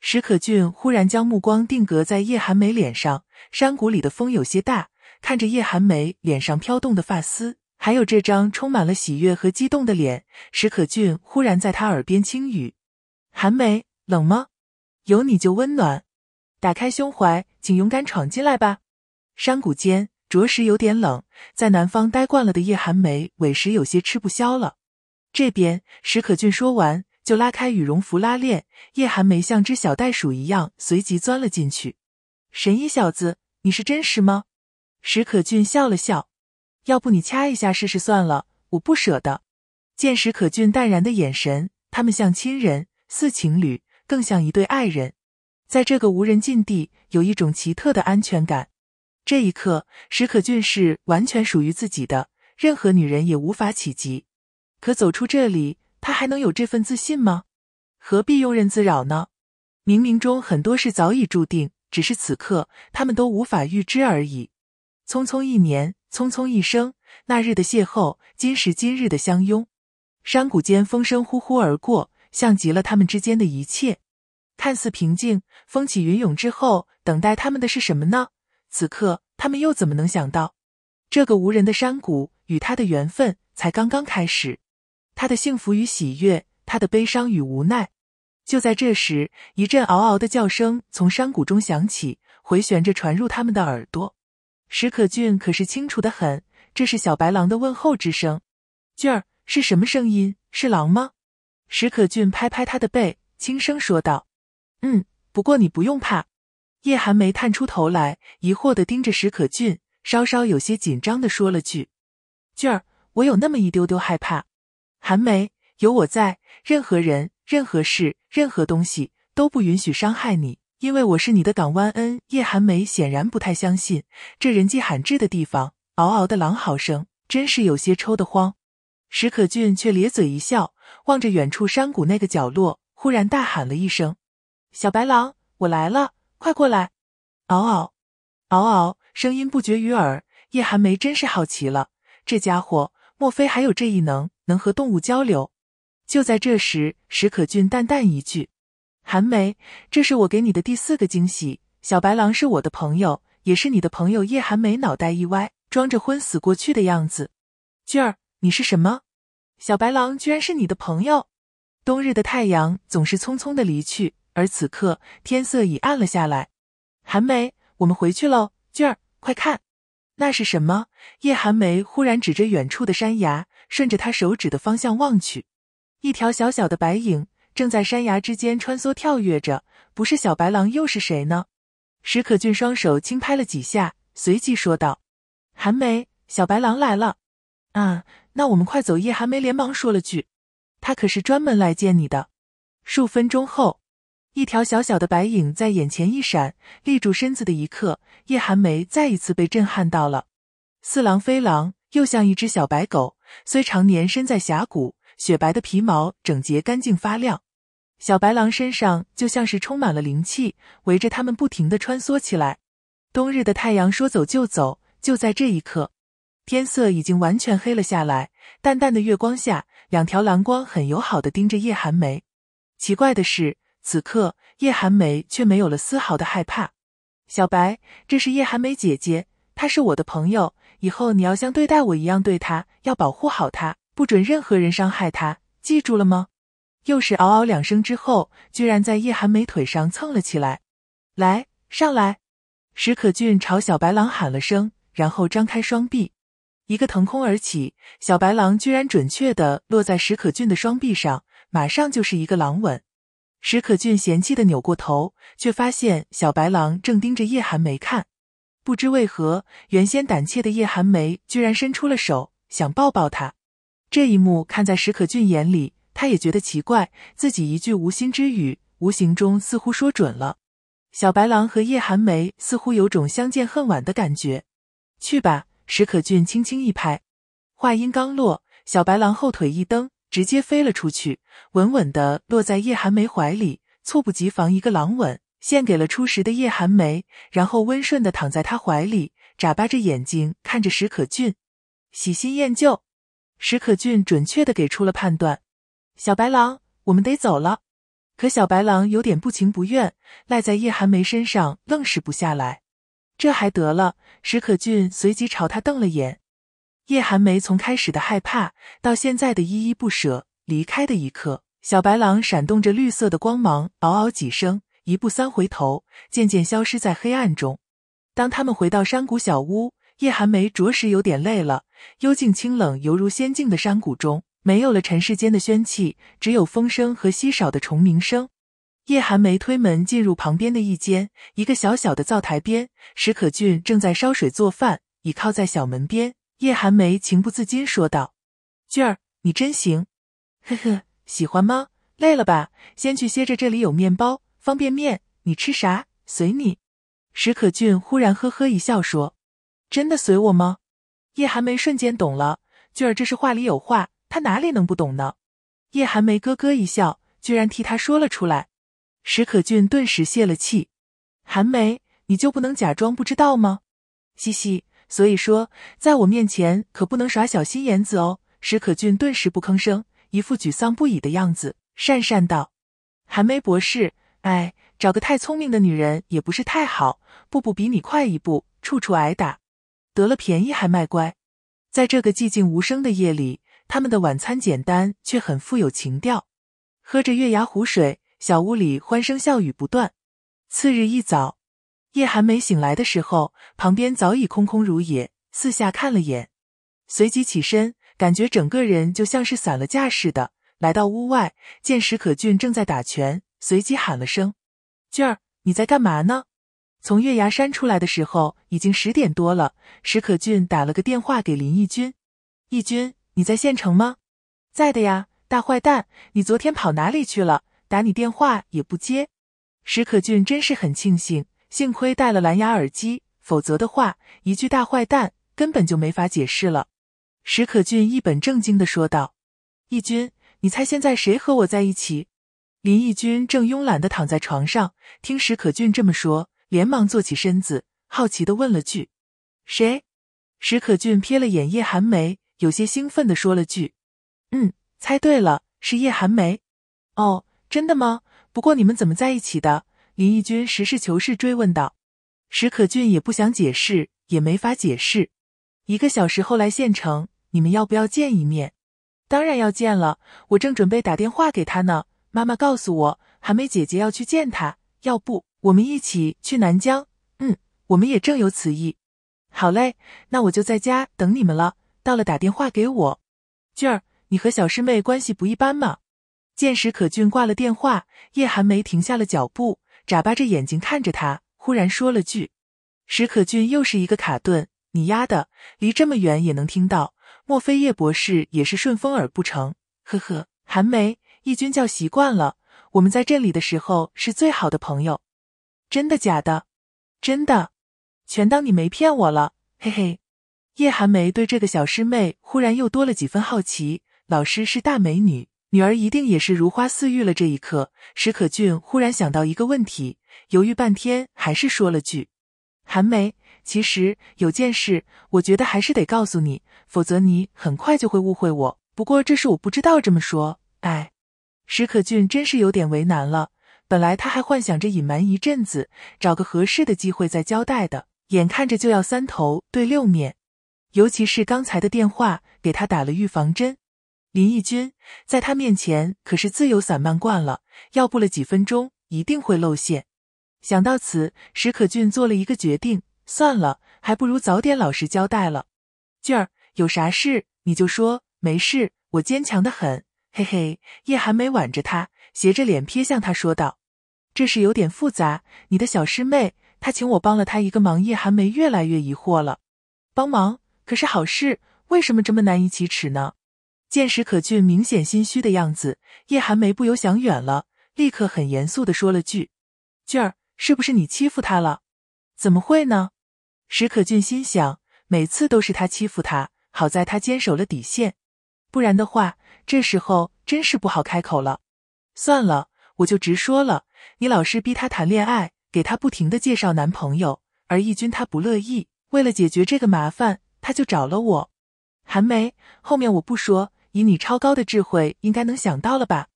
史可俊忽然将目光定格在叶寒梅脸上，山谷里的风有些大，看着叶寒梅脸上飘动的发丝，还有这张充满了喜悦和激动的脸，史可俊忽然在她耳边轻语：“寒梅，冷吗？有你就温暖。”打开胸怀，请勇敢闯进来吧。山谷间着实有点冷，在南方待惯了的叶寒梅委实有些吃不消了。这边，史可俊说完就拉开羽绒服拉链，叶寒梅像只小袋鼠一样随即钻了进去。神医小子，你是真实吗？史可俊笑了笑，要不你掐一下试试算了，我不舍得。见史可俊淡然的眼神，他们像亲人，似情侣，更像一对爱人。在这个无人禁地，有一种奇特的安全感。这一刻，史可俊是完全属于自己的，任何女人也无法企及。可走出这里，他还能有这份自信吗？何必庸人自扰呢？冥冥中很多事早已注定，只是此刻他们都无法预知而已。匆匆一年，匆匆一生，那日的邂逅，今时今日的相拥，山谷间风声呼呼而过，像极了他们之间的一切。看似平静，风起云涌之后，等待他们的是什么呢？此刻，他们又怎么能想到，这个无人的山谷与他的缘分才刚刚开始，他的幸福与喜悦，他的悲伤与无奈。就在这时，一阵嗷嗷的叫声从山谷中响起，回旋着传入他们的耳朵。史可俊可是清楚的很，这是小白狼的问候之声。俊儿，是什么声音？是狼吗？史可俊拍拍他的背，轻声说道。嗯，不过你不用怕。叶寒梅探出头来，疑惑的盯着史可俊，稍稍有些紧张的说了句：“俊儿，我有那么一丢丢害怕。”寒梅，有我在，任何人、任何事、任何东西都不允许伤害你，因为我是你的港湾。恩，叶寒梅显然不太相信。这人迹罕至的地方，嗷嗷的狼嚎声，真是有些抽的慌。史可俊却咧嘴一笑，望着远处山谷那个角落，忽然大喊了一声。小白狼，我来了，快过来！嗷嗷，嗷嗷，声音不绝于耳。叶寒梅真是好奇了，这家伙莫非还有这异能，能和动物交流？就在这时，史可俊淡淡一句：“寒梅，这是我给你的第四个惊喜。小白狼是我的朋友，也是你的朋友。”叶寒梅脑袋一歪，装着昏死过去的样子。俊儿，你是什么？小白狼居然是你的朋友？冬日的太阳总是匆匆的离去。而此刻天色已暗了下来，寒梅，我们回去喽。俊儿，快看，那是什么？叶寒梅忽然指着远处的山崖，顺着他手指的方向望去，一条小小的白影正在山崖之间穿梭跳跃着，不是小白狼又是谁呢？史可俊双手轻拍了几下，随即说道：“寒梅，小白狼来了。”啊，那我们快走！叶寒梅连忙说了句：“他可是专门来见你的。”数分钟后。一条小小的白影在眼前一闪，立住身子的一刻，叶寒梅再一次被震撼到了。似狼非狼，又像一只小白狗，虽常年身在峡谷，雪白的皮毛整洁干净发亮。小白狼身上就像是充满了灵气，围着它们不停的穿梭起来。冬日的太阳说走就走，就在这一刻，天色已经完全黑了下来。淡淡的月光下，两条蓝光很友好的盯着叶寒梅。奇怪的是。此刻，叶寒梅却没有了丝毫的害怕。小白，这是叶寒梅姐姐，她是我的朋友，以后你要像对待我一样对她，要保护好她，不准任何人伤害她，记住了吗？又是嗷嗷两声之后，居然在叶寒梅腿上蹭了起来。来，上来！史可俊朝小白狼喊了声，然后张开双臂，一个腾空而起，小白狼居然准确的落在史可俊的双臂上，马上就是一个狼吻。史可俊嫌弃的扭过头，却发现小白狼正盯着叶寒梅看。不知为何，原先胆怯的叶寒梅居然伸出了手，想抱抱他。这一幕看在史可俊眼里，他也觉得奇怪，自己一句无心之语，无形中似乎说准了。小白狼和叶寒梅似乎有种相见恨晚的感觉。去吧，史可俊轻轻一拍，话音刚落，小白狼后腿一蹬。直接飞了出去，稳稳的落在叶寒梅怀里，猝不及防一个狼吻献给了初识的叶寒梅，然后温顺的躺在她怀里，眨巴着眼睛看着史可俊。喜新厌旧，史可俊准确的给出了判断。小白狼，我们得走了。可小白狼有点不情不愿，赖在叶寒梅身上愣是不下来。这还得了？史可俊随即朝他瞪了眼。叶寒梅从开始的害怕到现在的依依不舍，离开的一刻，小白狼闪动着绿色的光芒，嗷嗷几声，一步三回头，渐渐消失在黑暗中。当他们回到山谷小屋，叶寒梅着实有点累了。幽静清冷，犹如仙境的山谷中，没有了尘世间的喧气，只有风声和稀少的虫鸣声。叶寒梅推门进入旁边的一间，一个小小的灶台边，史可俊正在烧水做饭，倚靠在小门边。叶寒梅情不自禁说道：“俊儿，你真行，呵呵，喜欢吗？累了吧，先去歇着，这里有面包、方便面，你吃啥随你。”史可俊忽然呵呵一笑说：“真的随我吗？”叶寒梅瞬间懂了，俊儿这是话里有话，他哪里能不懂呢？叶寒梅咯咯一笑，居然替他说了出来。史可俊顿时泄了气：“寒梅，你就不能假装不知道吗？”嘻嘻。所以说，在我面前可不能耍小心眼子哦！史可俊顿时不吭声，一副沮丧不已的样子，讪讪道：“韩梅博士，哎，找个太聪明的女人也不是太好，步步比你快一步，处处挨打，得了便宜还卖乖。”在这个寂静无声的夜里，他们的晚餐简单却很富有情调，喝着月牙湖水，小屋里欢声笑语不断。次日一早。叶寒梅醒来的时候，旁边早已空空如也。四下看了眼，随即起身，感觉整个人就像是散了架似的。来到屋外，见史可俊正在打拳，随即喊了声：“俊儿，你在干嘛呢？”从月牙山出来的时候，已经十点多了。史可俊打了个电话给林义军：“义军，你在县城吗？”“在的呀，大坏蛋，你昨天跑哪里去了？打你电话也不接。”史可俊真是很庆幸。幸亏带了蓝牙耳机，否则的话，一句大坏蛋根本就没法解释了。”史可俊一本正经的说道。“义军，你猜现在谁和我在一起？”林义军正慵懒的躺在床上，听史可俊这么说，连忙坐起身子，好奇的问了句：“谁？”史可俊瞥了眼叶寒梅，有些兴奋的说了句：“嗯，猜对了，是叶寒梅。”“哦，真的吗？不过你们怎么在一起的？”林义军实事求是追问道：“史可俊也不想解释，也没法解释。一个小时后来县城，你们要不要见一面？当然要见了。我正准备打电话给他呢。妈妈告诉我，寒梅姐姐要去见他，要不我们一起去南疆？嗯，我们也正有此意。好嘞，那我就在家等你们了。到了打电话给我。俊儿，你和小师妹关系不一般吗？”见史可俊挂了电话，叶寒梅停下了脚步。眨巴着眼睛看着他，忽然说了句：“石可俊又是一个卡顿，你丫的离这么远也能听到？莫非叶博士也是顺风耳不成？”呵呵，韩梅义军叫习惯了，我们在镇里的时候是最好的朋友，真的假的？真的，全当你没骗我了，嘿嘿。叶寒梅对这个小师妹忽然又多了几分好奇，老师是大美女。女儿一定也是如花似玉了。这一刻，史可俊忽然想到一个问题，犹豫半天，还是说了句：“韩梅，其实有件事，我觉得还是得告诉你，否则你很快就会误会我。不过这事我不知道这么说，哎。”史可俊真是有点为难了。本来他还幻想着隐瞒一阵子，找个合适的机会再交代的，眼看着就要三头对六面，尤其是刚才的电话，给他打了预防针。林义君在他面前可是自由散漫惯了，要不了几分钟一定会露馅。想到此，史可俊做了一个决定，算了，还不如早点老实交代了。俊儿，有啥事你就说，没事，我坚强的很。嘿嘿，叶寒梅挽着他，斜着脸瞥向他说道：“这事有点复杂，你的小师妹，她请我帮了她一个忙。”叶寒梅越来越疑惑了，帮忙可是好事，为什么这么难以启齿呢？见史可俊明显心虚的样子，叶寒梅不由想远了，立刻很严肃的说了句：“俊儿，是不是你欺负他了？怎么会呢？”史可俊心想，每次都是他欺负他，好在他坚守了底线，不然的话，这时候真是不好开口了。算了，我就直说了，你老是逼他谈恋爱，给他不停的介绍男朋友，而义军他不乐意，为了解决这个麻烦，他就找了我。寒梅，后面我不说。以你超高的智慧，应该能想到了吧？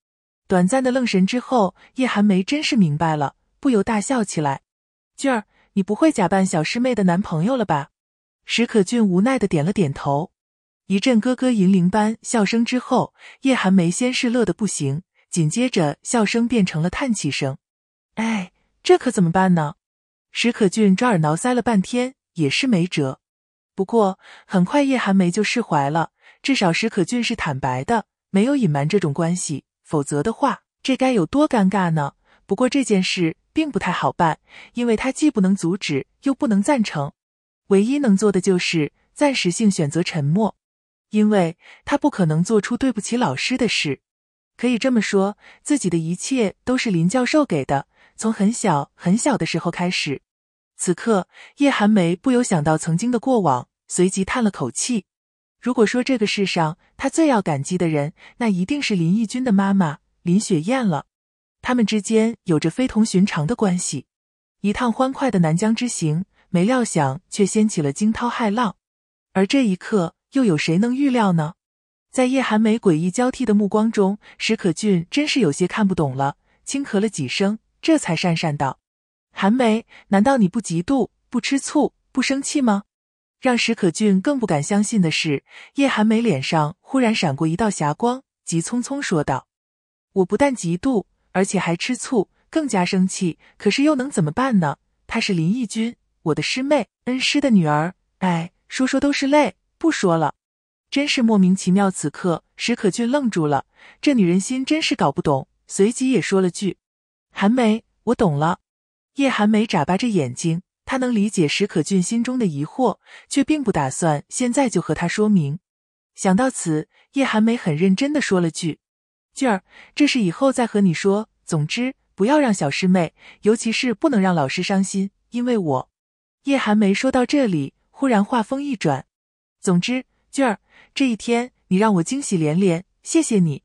短暂的愣神之后，叶寒梅真是明白了，不由大笑起来。俊儿，你不会假扮小师妹的男朋友了吧？史可俊无奈的点了点头。一阵咯咯银铃般笑声之后，叶寒梅先是乐得不行，紧接着笑声变成了叹气声。哎，这可怎么办呢？史可俊抓耳挠腮了半天，也是没辙。不过很快，叶寒梅就释怀了。至少史可俊是坦白的，没有隐瞒这种关系。否则的话，这该有多尴尬呢？不过这件事并不太好办，因为他既不能阻止，又不能赞成。唯一能做的就是暂时性选择沉默，因为他不可能做出对不起老师的事。可以这么说，自己的一切都是林教授给的，从很小很小的时候开始。此刻，叶寒梅不由想到曾经的过往，随即叹了口气。如果说这个世上他最要感激的人，那一定是林毅军的妈妈林雪燕了。他们之间有着非同寻常的关系。一趟欢快的南疆之行，没料想却掀起了惊涛骇浪。而这一刻，又有谁能预料呢？在叶寒梅诡异交替的目光中，史可俊真是有些看不懂了，轻咳了几声，这才讪讪道：“寒梅，难道你不嫉妒、不吃醋、不生气吗？”让史可俊更不敢相信的是，叶寒梅脸上忽然闪过一道霞光，急匆匆说道：“我不但嫉妒，而且还吃醋，更加生气。可是又能怎么办呢？她是林逸君，我的师妹，恩师的女儿。哎，说说都是泪，不说了。真是莫名其妙。”此刻，史可俊愣住了，这女人心真是搞不懂。随即也说了句：“寒梅，我懂了。”叶寒梅眨巴着眼睛。他能理解史可俊心中的疑惑，却并不打算现在就和他说明。想到此，叶寒梅很认真的说了句：“俊儿，这事以后再和你说。总之，不要让小师妹，尤其是不能让老师伤心。因为我……”叶寒梅说到这里，忽然话锋一转：“总之，俊儿，这一天你让我惊喜连连，谢谢你。”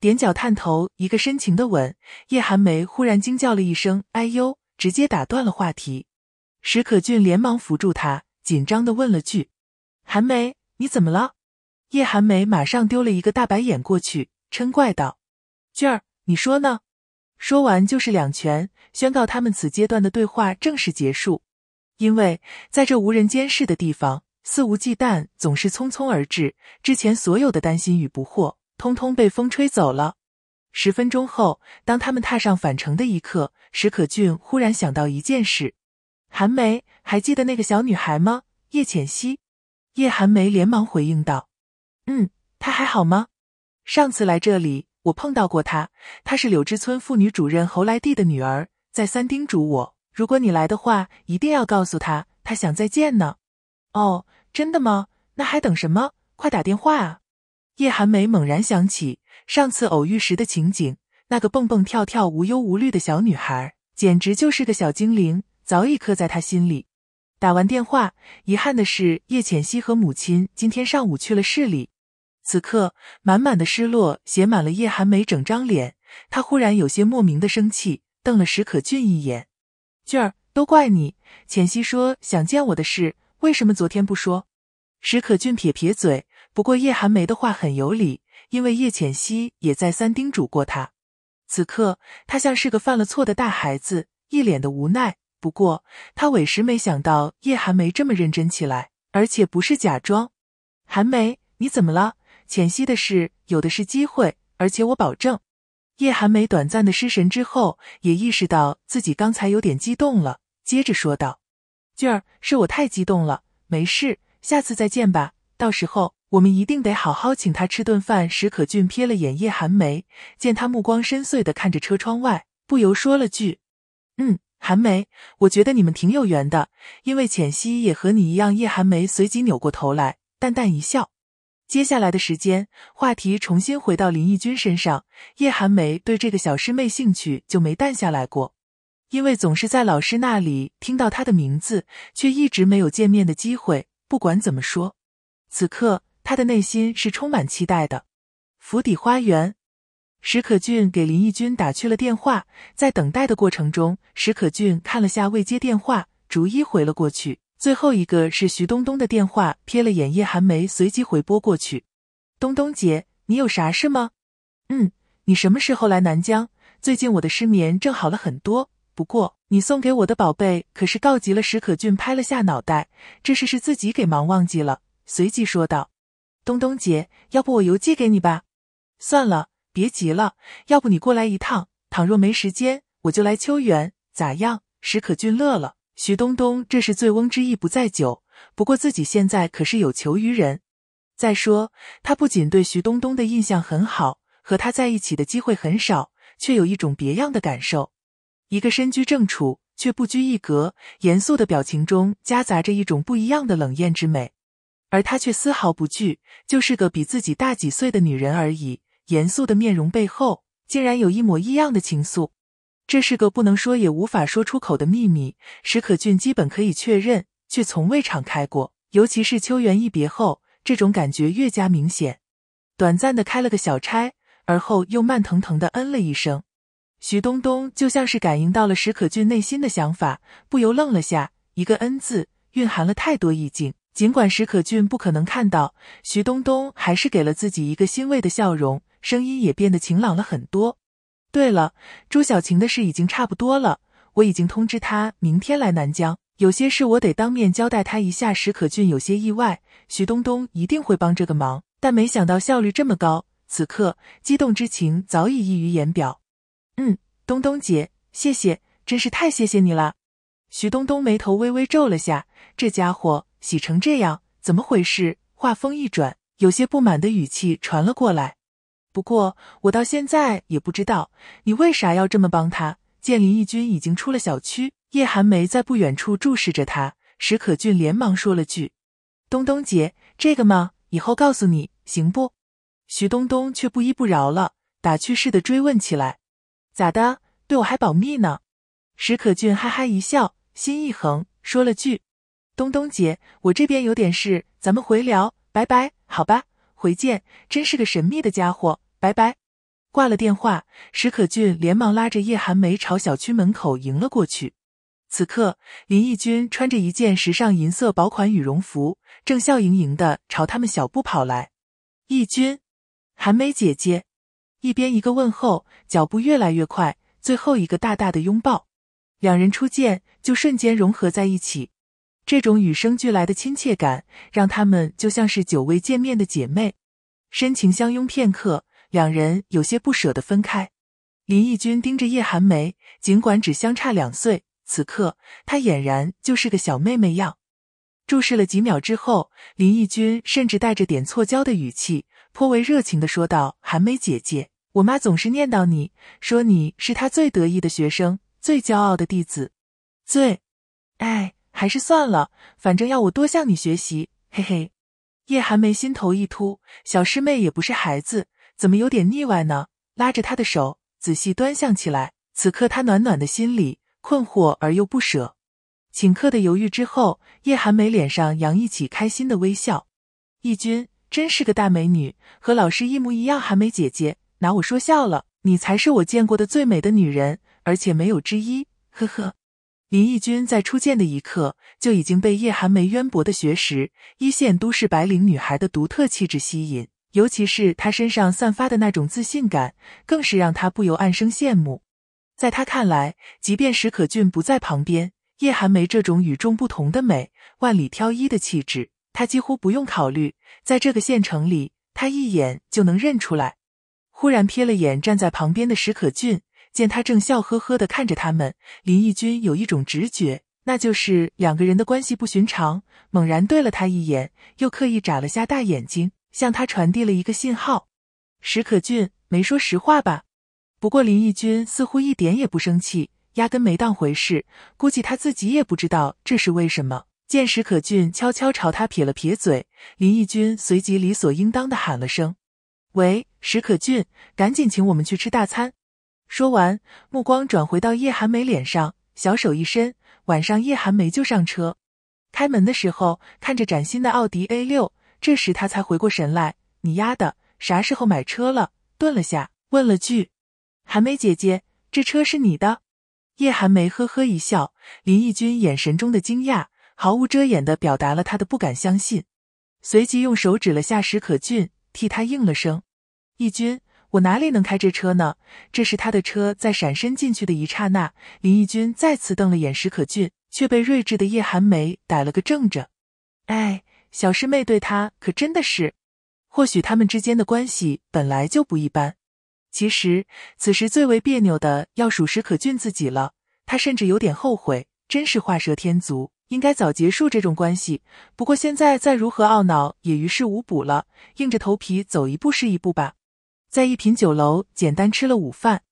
踮脚探头，一个深情的吻。叶寒梅忽然惊叫了一声：“哎呦！”直接打断了话题。史可俊连忙扶住他，紧张的问了句：“韩梅，你怎么了？”叶寒梅马上丢了一个大白眼过去，嗔怪道：“俊儿，你说呢？”说完就是两拳，宣告他们此阶段的对话正式结束。因为在这无人监视的地方，肆无忌惮总是匆匆而至。之前所有的担心与不惑，通通被风吹走了。十分钟后，当他们踏上返程的一刻，史可俊忽然想到一件事。韩梅，还记得那个小女孩吗？叶浅汐。叶寒梅连忙回应道：“嗯，她还好吗？上次来这里，我碰到过她。她是柳枝村妇女主任侯来娣的女儿，再三叮嘱我，如果你来的话，一定要告诉她，她想再见呢。”“哦，真的吗？那还等什么？快打电话啊！”叶寒梅猛然想起上次偶遇时的情景，那个蹦蹦跳跳、无忧无虑的小女孩，简直就是个小精灵。早已刻在他心里。打完电话，遗憾的是，叶浅汐和母亲今天上午去了市里。此刻，满满的失落写满了叶寒梅整张脸。她忽然有些莫名的生气，瞪了史可俊一眼：“俊儿，都怪你！浅汐说想见我的事，为什么昨天不说？”史可俊撇撇嘴。不过叶寒梅的话很有理，因为叶浅汐也再三叮嘱过他。此刻，他像是个犯了错的大孩子，一脸的无奈。不过，他委实没想到叶寒梅这么认真起来，而且不是假装。寒梅，你怎么了？浅溪的事，有的是机会，而且我保证。叶寒梅短暂的失神之后，也意识到自己刚才有点激动了，接着说道：“俊儿，是我太激动了，没事，下次再见吧。到时候我们一定得好好请他吃顿饭。”史可俊瞥了眼叶寒梅，见他目光深邃的看着车窗外，不由说了句：“嗯。”寒梅，我觉得你们挺有缘的，因为浅汐也和你一样。叶寒梅随即扭过头来，淡淡一笑。接下来的时间，话题重新回到林逸君身上。叶寒梅对这个小师妹兴趣就没淡下来过，因为总是在老师那里听到她的名字，却一直没有见面的机会。不管怎么说，此刻她的内心是充满期待的。府邸花园。史可俊给林义军打去了电话，在等待的过程中，史可俊看了下未接电话，逐一回了过去。最后一个是徐冬冬的电话，瞥了眼叶寒梅，随即回拨过去：“冬冬姐，你有啥事吗？”“嗯，你什么时候来南疆？最近我的失眠正好了很多。不过你送给我的宝贝可是告急了。”史可俊拍了下脑袋，这事是自己给忙忘记了，随即说道：“冬冬姐，要不我邮寄给你吧？”“算了。”别急了，要不你过来一趟。倘若没时间，我就来秋园，咋样？史可俊乐了。徐东东这是醉翁之意不在酒，不过自己现在可是有求于人。再说，他不仅对徐东东的印象很好，和他在一起的机会很少，却有一种别样的感受。一个身居正处却不拘一格，严肃的表情中夹杂着一种不一样的冷艳之美，而他却丝毫不惧，就是个比自己大几岁的女人而已。严肃的面容背后，竟然有一抹异样的情愫。这是个不能说也无法说出口的秘密。史可俊基本可以确认，却从未敞开过。尤其是秋园一别后，这种感觉越加明显。短暂的开了个小差，而后又慢腾腾的嗯了一声。徐东东就像是感应到了史可俊内心的想法，不由愣了下。一个嗯字，蕴含了太多意境。尽管史可俊不可能看到，徐东东还是给了自己一个欣慰的笑容。声音也变得晴朗了很多。对了，朱小晴的事已经差不多了，我已经通知他明天来南疆，有些事我得当面交代他一下。史可俊有些意外，徐冬冬一定会帮这个忙，但没想到效率这么高。此刻激动之情早已溢于言表。嗯，东东姐，谢谢，真是太谢谢你了。徐冬冬眉头微微皱了下，这家伙喜成这样，怎么回事？话锋一转，有些不满的语气传了过来。不过我到现在也不知道你为啥要这么帮他。见林毅军已经出了小区，叶寒梅在不远处注视着他。史可俊连忙说了句：“东东姐，这个吗？以后告诉你，行不？”徐东东却不依不饶了，打趣似的追问起来：“咋的？对我还保密呢？”史可俊哈哈一笑，心一横，说了句：“东东姐，我这边有点事，咱们回聊，拜拜，好吧，回见。”真是个神秘的家伙。拜拜，挂了电话，史可俊连忙拉着叶寒梅朝小区门口迎了过去。此刻，林逸军穿着一件时尚银色薄款羽绒服，正笑盈盈的朝他们小步跑来。逸军，寒梅姐姐，一边一个问候，脚步越来越快，最后一个大大的拥抱。两人初见就瞬间融合在一起，这种与生俱来的亲切感，让他们就像是久未见面的姐妹，深情相拥片刻。两人有些不舍得分开，林义君盯着叶寒梅，尽管只相差两岁，此刻她俨然就是个小妹妹样。注视了几秒之后，林义君甚至带着点错娇的语气，颇为热情的说道：“寒梅姐姐，我妈总是念叨你，说你是她最得意的学生，最骄傲的弟子。最……哎，还是算了，反正要我多向你学习。嘿嘿。”叶寒梅心头一突，小师妹也不是孩子。怎么有点腻歪呢？拉着她的手，仔细端详起来。此刻，他暖暖的心里困惑而又不舍。顷刻的犹豫之后，叶寒梅脸上洋溢起开心的微笑。义君真是个大美女，和老师一模一样。寒梅姐姐拿我说笑了，你才是我见过的最美的女人，而且没有之一。呵呵。林义君在初见的一刻就已经被叶寒梅渊博的学识、一线都市白领女孩的独特气质吸引。尤其是他身上散发的那种自信感，更是让他不由暗生羡慕。在他看来，即便史可俊不在旁边，叶寒梅这种与众不同的美、万里挑一的气质，他几乎不用考虑，在这个县城里，他一眼就能认出来。忽然瞥了眼站在旁边的史可俊，见他正笑呵呵地看着他们，林义君有一种直觉，那就是两个人的关系不寻常。猛然对了他一眼，又刻意眨了下大眼睛。向他传递了一个信号，史可俊没说实话吧？不过林毅军似乎一点也不生气，压根没当回事，估计他自己也不知道这是为什么。见史可俊悄悄朝他撇了撇嘴，林毅军随即理所应当的喊了声：“喂，史可俊，赶紧请我们去吃大餐。”说完，目光转回到叶寒梅脸上，小手一伸，晚上叶寒梅就上车。开门的时候，看着崭新的奥迪 A 六。这时他才回过神来，你丫的啥时候买车了？顿了下，问了句：“寒梅姐姐，这车是你的？”叶寒梅呵呵一笑，林奕君眼神中的惊讶毫无遮掩的表达了他的不敢相信，随即用手指了下史可俊，替他应了声：“奕君。”我哪里能开这车呢？”这时他的车在闪身进去的一刹那，林奕军再次瞪了眼史可俊，却被睿智的叶寒梅逮了个正着，哎。小师妹对他可真的是，或许他们之间的关系本来就不一般。其实此时最为别扭的要数石可俊自己了，他甚至有点后悔，真是画蛇添足，应该早结束这种关系。不过现在再如何懊恼也于事无补了，硬着头皮走一步是一步吧。在一品酒楼简单吃了午饭，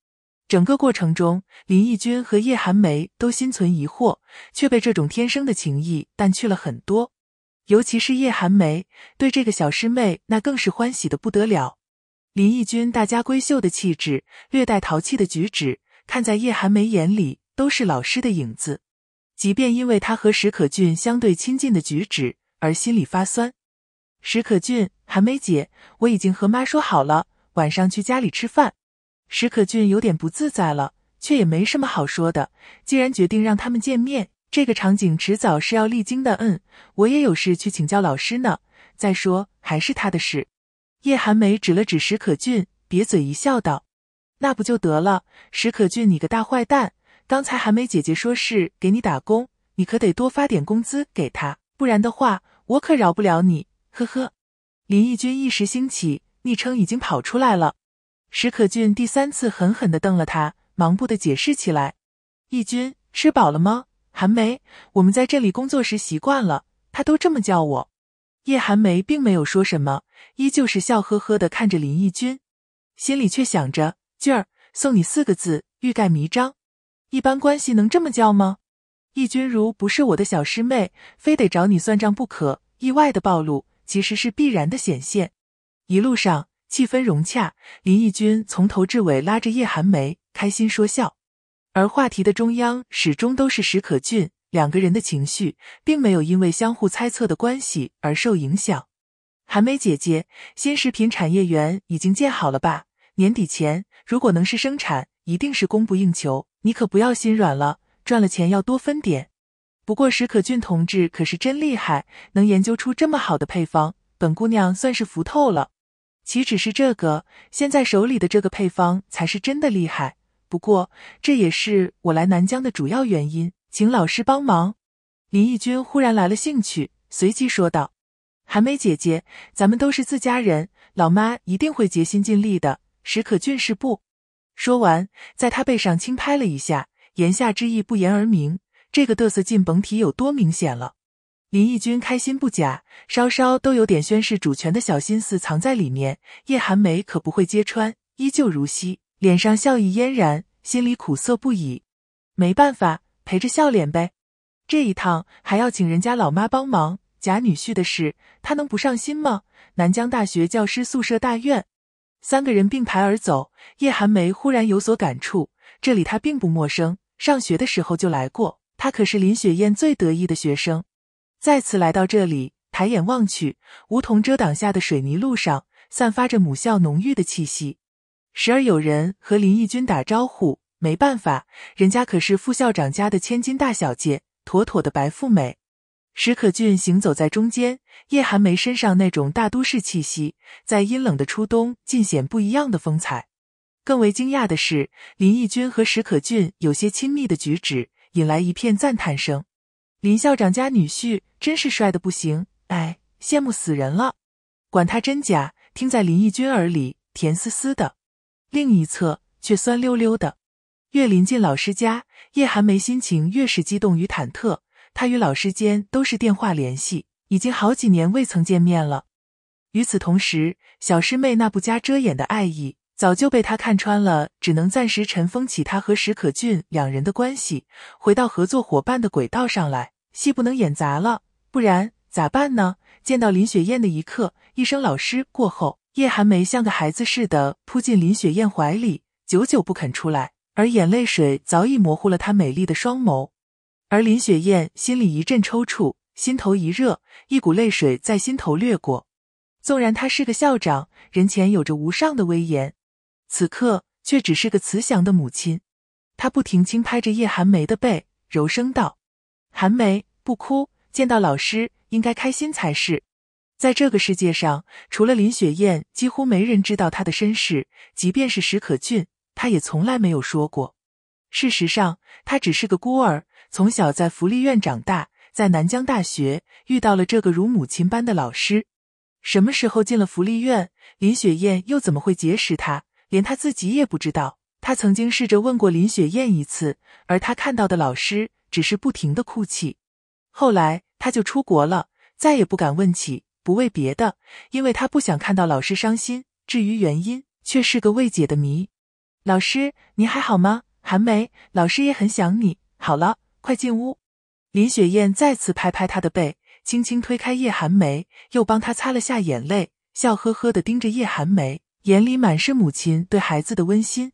整个过程中，林奕君和叶寒梅都心存疑惑，却被这种天生的情谊淡去了很多。尤其是叶寒梅对这个小师妹那更是欢喜的不得了。林义君大家闺秀的气质，略带淘气的举止，看在叶寒梅眼里都是老师的影子。即便因为他和史可俊相对亲近的举止而心里发酸。史可俊，寒梅姐，我已经和妈说好了，晚上去家里吃饭。史可俊有点不自在了，却也没什么好说的。既然决定让他们见面。这个场景迟早是要历经的。嗯，我也有事去请教老师呢。再说还是他的事。叶寒梅指了指史可俊，瘪嘴一笑道：“那不就得了？史可俊，你个大坏蛋！刚才寒梅姐姐说是给你打工，你可得多发点工资给她，不然的话，我可饶不了你。”呵呵。林义军一时兴起，昵称已经跑出来了。史可俊第三次狠狠的瞪了他，忙不的解释起来：“义军吃饱了吗？”寒梅，我们在这里工作时习惯了，他都这么叫我。叶寒梅并没有说什么，依旧是笑呵呵的看着林奕君，心里却想着：“俊儿，送你四个字，欲盖弥彰。一般关系能这么叫吗？”易君如不是我的小师妹，非得找你算账不可。意外的暴露，其实是必然的显现。一路上气氛融洽，林奕君从头至尾拉着叶寒梅，开心说笑。而话题的中央始终都是史可俊，两个人的情绪并没有因为相互猜测的关系而受影响。韩梅姐姐，新食品产业园已经建好了吧？年底前如果能是生产，一定是供不应求。你可不要心软了，赚了钱要多分点。不过史可俊同志可是真厉害，能研究出这么好的配方，本姑娘算是服透了。岂止是这个，现在手里的这个配方才是真的厉害。不过，这也是我来南疆的主要原因，请老师帮忙。林毅军忽然来了兴趣，随即说道：“寒梅姐姐，咱们都是自家人，老妈一定会竭心尽力的。”史可俊是不？说完，在他背上轻拍了一下，言下之意不言而明，这个嘚瑟劲甭提有多明显了。林毅军开心不假，稍稍都有点宣示主权的小心思藏在里面。叶寒梅可不会揭穿，依旧如昔。脸上笑意嫣然，心里苦涩不已。没办法，陪着笑脸呗。这一趟还要请人家老妈帮忙，假女婿的事，他能不上心吗？南江大学教师宿舍大院，三个人并排而走。叶寒梅忽然有所感触，这里她并不陌生，上学的时候就来过。她可是林雪艳最得意的学生。再次来到这里，抬眼望去，梧桐遮挡下的水泥路上，散发着母校浓郁的气息。时而有人和林义军打招呼，没办法，人家可是副校长家的千金大小姐，妥妥的白富美。史可俊行走在中间，叶寒梅身上那种大都市气息，在阴冷的初冬尽显不一样的风采。更为惊讶的是，林义军和史可俊有些亲密的举止，引来一片赞叹声。林校长家女婿真是帅的不行，哎，羡慕死人了。管他真假，听在林义军耳里，甜丝丝的。另一侧却酸溜溜的，越临近老师家，叶寒梅心情越是激动与忐忑。他与老师间都是电话联系，已经好几年未曾见面了。与此同时，小师妹那不加遮掩的爱意早就被他看穿了，只能暂时尘封起他和史可俊两人的关系，回到合作伙伴的轨道上来。戏不能演砸了，不然咋办呢？见到林雪燕的一刻，一声老师过后。叶寒梅像个孩子似的扑进林雪燕怀里，久久不肯出来，而眼泪水早已模糊了她美丽的双眸。而林雪燕心里一阵抽搐，心头一热，一股泪水在心头掠过。纵然她是个校长，人前有着无上的威严，此刻却只是个慈祥的母亲。她不停轻拍着叶寒梅的背，柔声道：“寒梅，不哭，见到老师应该开心才是。”在这个世界上，除了林雪艳，几乎没人知道她的身世。即便是史可俊，他也从来没有说过。事实上，她只是个孤儿，从小在福利院长大。在南疆大学遇到了这个如母亲般的老师。什么时候进了福利院？林雪燕又怎么会结识他？连他自己也不知道。他曾经试着问过林雪燕一次，而他看到的老师只是不停的哭泣。后来他就出国了，再也不敢问起。不为别的，因为他不想看到老师伤心。至于原因，却是个未解的谜。老师，你还好吗？寒梅，老师也很想你。好了，快进屋。林雪燕再次拍拍他的背，轻轻推开叶寒梅，又帮他擦了下眼泪，笑呵呵的盯着叶寒梅，眼里满是母亲对孩子的温馨。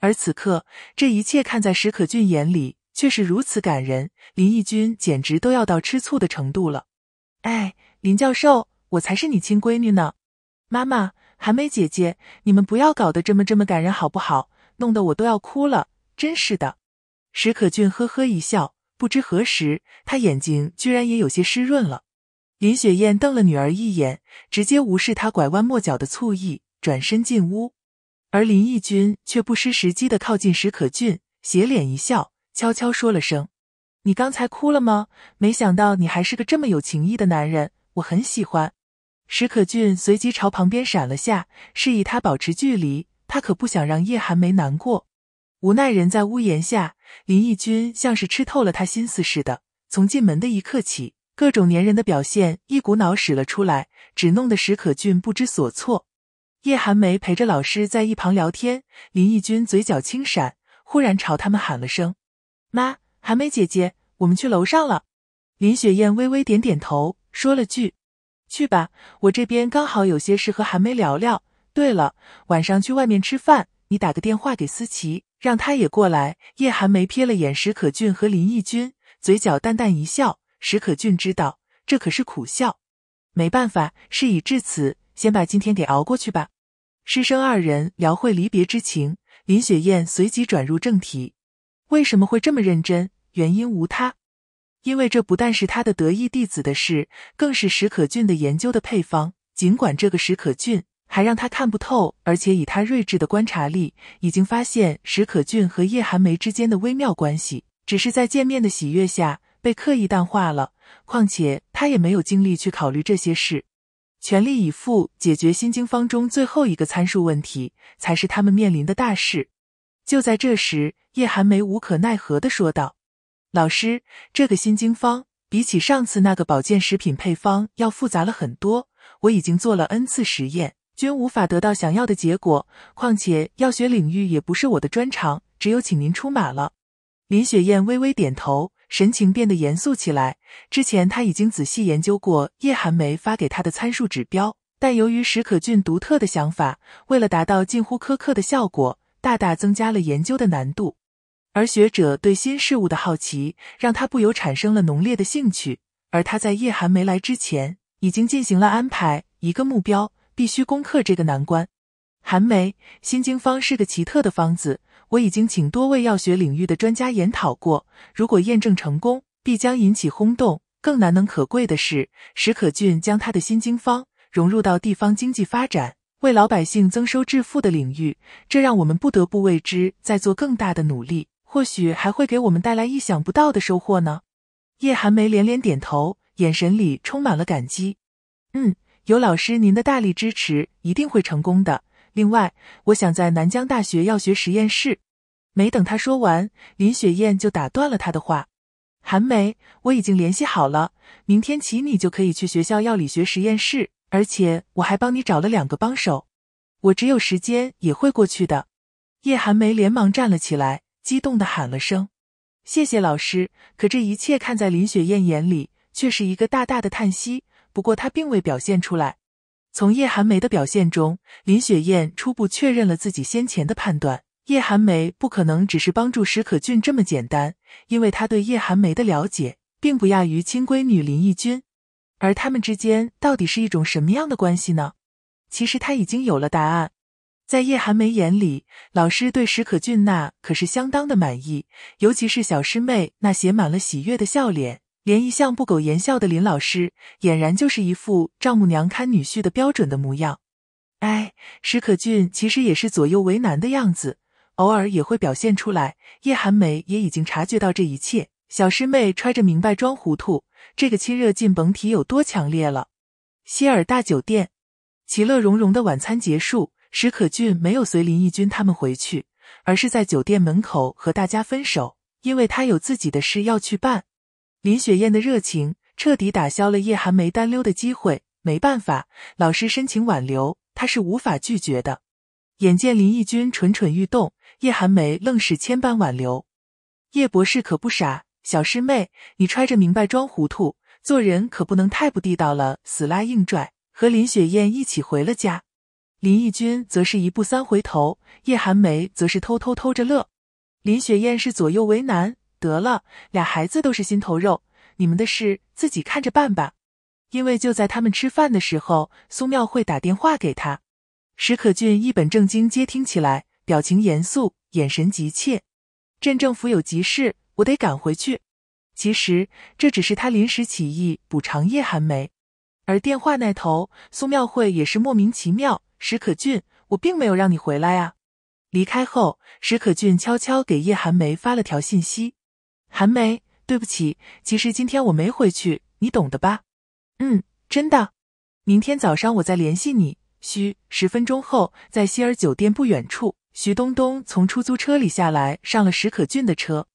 而此刻，这一切看在史可俊眼里，却是如此感人。林义军简直都要到吃醋的程度了。哎。林教授，我才是你亲闺女呢！妈妈，韩梅姐姐，你们不要搞得这么这么感人好不好？弄得我都要哭了，真是的！史可俊呵呵一笑，不知何时，他眼睛居然也有些湿润了。林雪燕瞪了女儿一眼，直接无视她拐弯抹角的醋意，转身进屋。而林奕君却不失时机的靠近史可俊，斜脸一笑，悄悄说了声：“你刚才哭了吗？没想到你还是个这么有情义的男人。”我很喜欢，史可俊随即朝旁边闪了下，示意他保持距离。他可不想让叶寒梅难过。无奈人在屋檐下，林奕君像是吃透了他心思似的，从进门的一刻起，各种粘人的表现一股脑使了出来，只弄得史可俊不知所措。叶寒梅陪着老师在一旁聊天，林奕君嘴角轻闪，忽然朝他们喊了声：“妈，寒梅姐姐，我们去楼上了。”林雪燕微微点点头。说了句：“去吧，我这边刚好有些事和韩梅聊聊。对了，晚上去外面吃饭，你打个电话给思琪，让她也过来。”叶寒梅瞥了眼史可俊和林义君，嘴角淡淡一笑。史可俊知道，这可是苦笑。没办法，事已至此，先把今天给熬过去吧。师生二人聊会离别之情，林雪燕随即转入正题：“为什么会这么认真？原因无他。”因为这不但是他的得意弟子的事，更是史可俊的研究的配方。尽管这个史可俊还让他看不透，而且以他睿智的观察力，已经发现史可俊和叶寒梅之间的微妙关系，只是在见面的喜悦下被刻意淡化了。况且他也没有精力去考虑这些事，全力以赴解决心经方中最后一个参数问题，才是他们面临的大事。就在这时，叶寒梅无可奈何的说道。老师，这个新经方比起上次那个保健食品配方要复杂了很多。我已经做了 n 次实验，均无法得到想要的结果。况且药学领域也不是我的专长，只有请您出马了。林雪燕微微点头，神情变得严肃起来。之前她已经仔细研究过叶寒梅发给她的参数指标，但由于史可俊独特的想法，为了达到近乎苛刻的效果，大大增加了研究的难度。而学者对新事物的好奇，让他不由产生了浓烈的兴趣。而他在叶寒梅来之前，已经进行了安排。一个目标，必须攻克这个难关。寒梅，新经方是个奇特的方子，我已经请多位药学领域的专家研讨过。如果验证成功，必将引起轰动。更难能可贵的是，史可俊将他的新经方融入到地方经济发展、为老百姓增收致富的领域，这让我们不得不为之再做更大的努力。或许还会给我们带来意想不到的收获呢。叶寒梅连连点头，眼神里充满了感激。嗯，有老师您的大力支持，一定会成功的。另外，我想在南疆大学药学实验室。没等他说完，林雪燕就打断了他的话：“寒梅，我已经联系好了，明天起你就可以去学校药理学实验室。而且我还帮你找了两个帮手，我只有时间也会过去的。”叶寒梅连忙站了起来。激动的喊了声：“谢谢老师！”可这一切看在林雪燕眼里，却是一个大大的叹息。不过她并未表现出来。从叶寒梅的表现中，林雪燕初步确认了自己先前的判断：叶寒梅不可能只是帮助史可俊这么简单，因为她对叶寒梅的了解，并不亚于亲闺女林奕君。而他们之间到底是一种什么样的关系呢？其实她已经有了答案。在叶寒梅眼里，老师对史可俊那可是相当的满意，尤其是小师妹那写满了喜悦的笑脸，连一向不苟言笑的林老师，俨然就是一副丈母娘看女婿的标准的模样。哎，史可俊其实也是左右为难的样子，偶尔也会表现出来。叶寒梅也已经察觉到这一切，小师妹揣着明白装糊涂，这个亲热劲甭提有多强烈了。希尔大酒店，其乐融融的晚餐结束。史可俊没有随林义军他们回去，而是在酒店门口和大家分手，因为他有自己的事要去办。林雪燕的热情彻底打消了叶寒梅单溜的机会。没办法，老师申请挽留，她是无法拒绝的。眼见林义军蠢蠢欲动，叶寒梅愣是千般挽留。叶博士可不傻，小师妹，你揣着明白装糊涂，做人可不能太不地道了，死拉硬拽。和林雪燕一起回了家。林义君则是一步三回头，叶寒梅则是偷偷偷着乐，林雪燕是左右为难。得了，俩孩子都是心头肉，你们的事自己看着办吧。因为就在他们吃饭的时候，苏妙慧打电话给他，史可俊一本正经接听起来，表情严肃，眼神急切。镇政府有急事，我得赶回去。其实这只是他临时起意补偿叶寒梅，而电话那头苏妙慧也是莫名其妙。史可俊，我并没有让你回来啊！离开后，史可俊悄悄给叶寒梅发了条信息：“寒梅，对不起，其实今天我没回去，你懂的吧？”“嗯，真的。”“明天早上我再联系你。”“嘘，十分钟后，在希尔酒店不远处。”徐东东从出租车里下来，上了史可俊的车。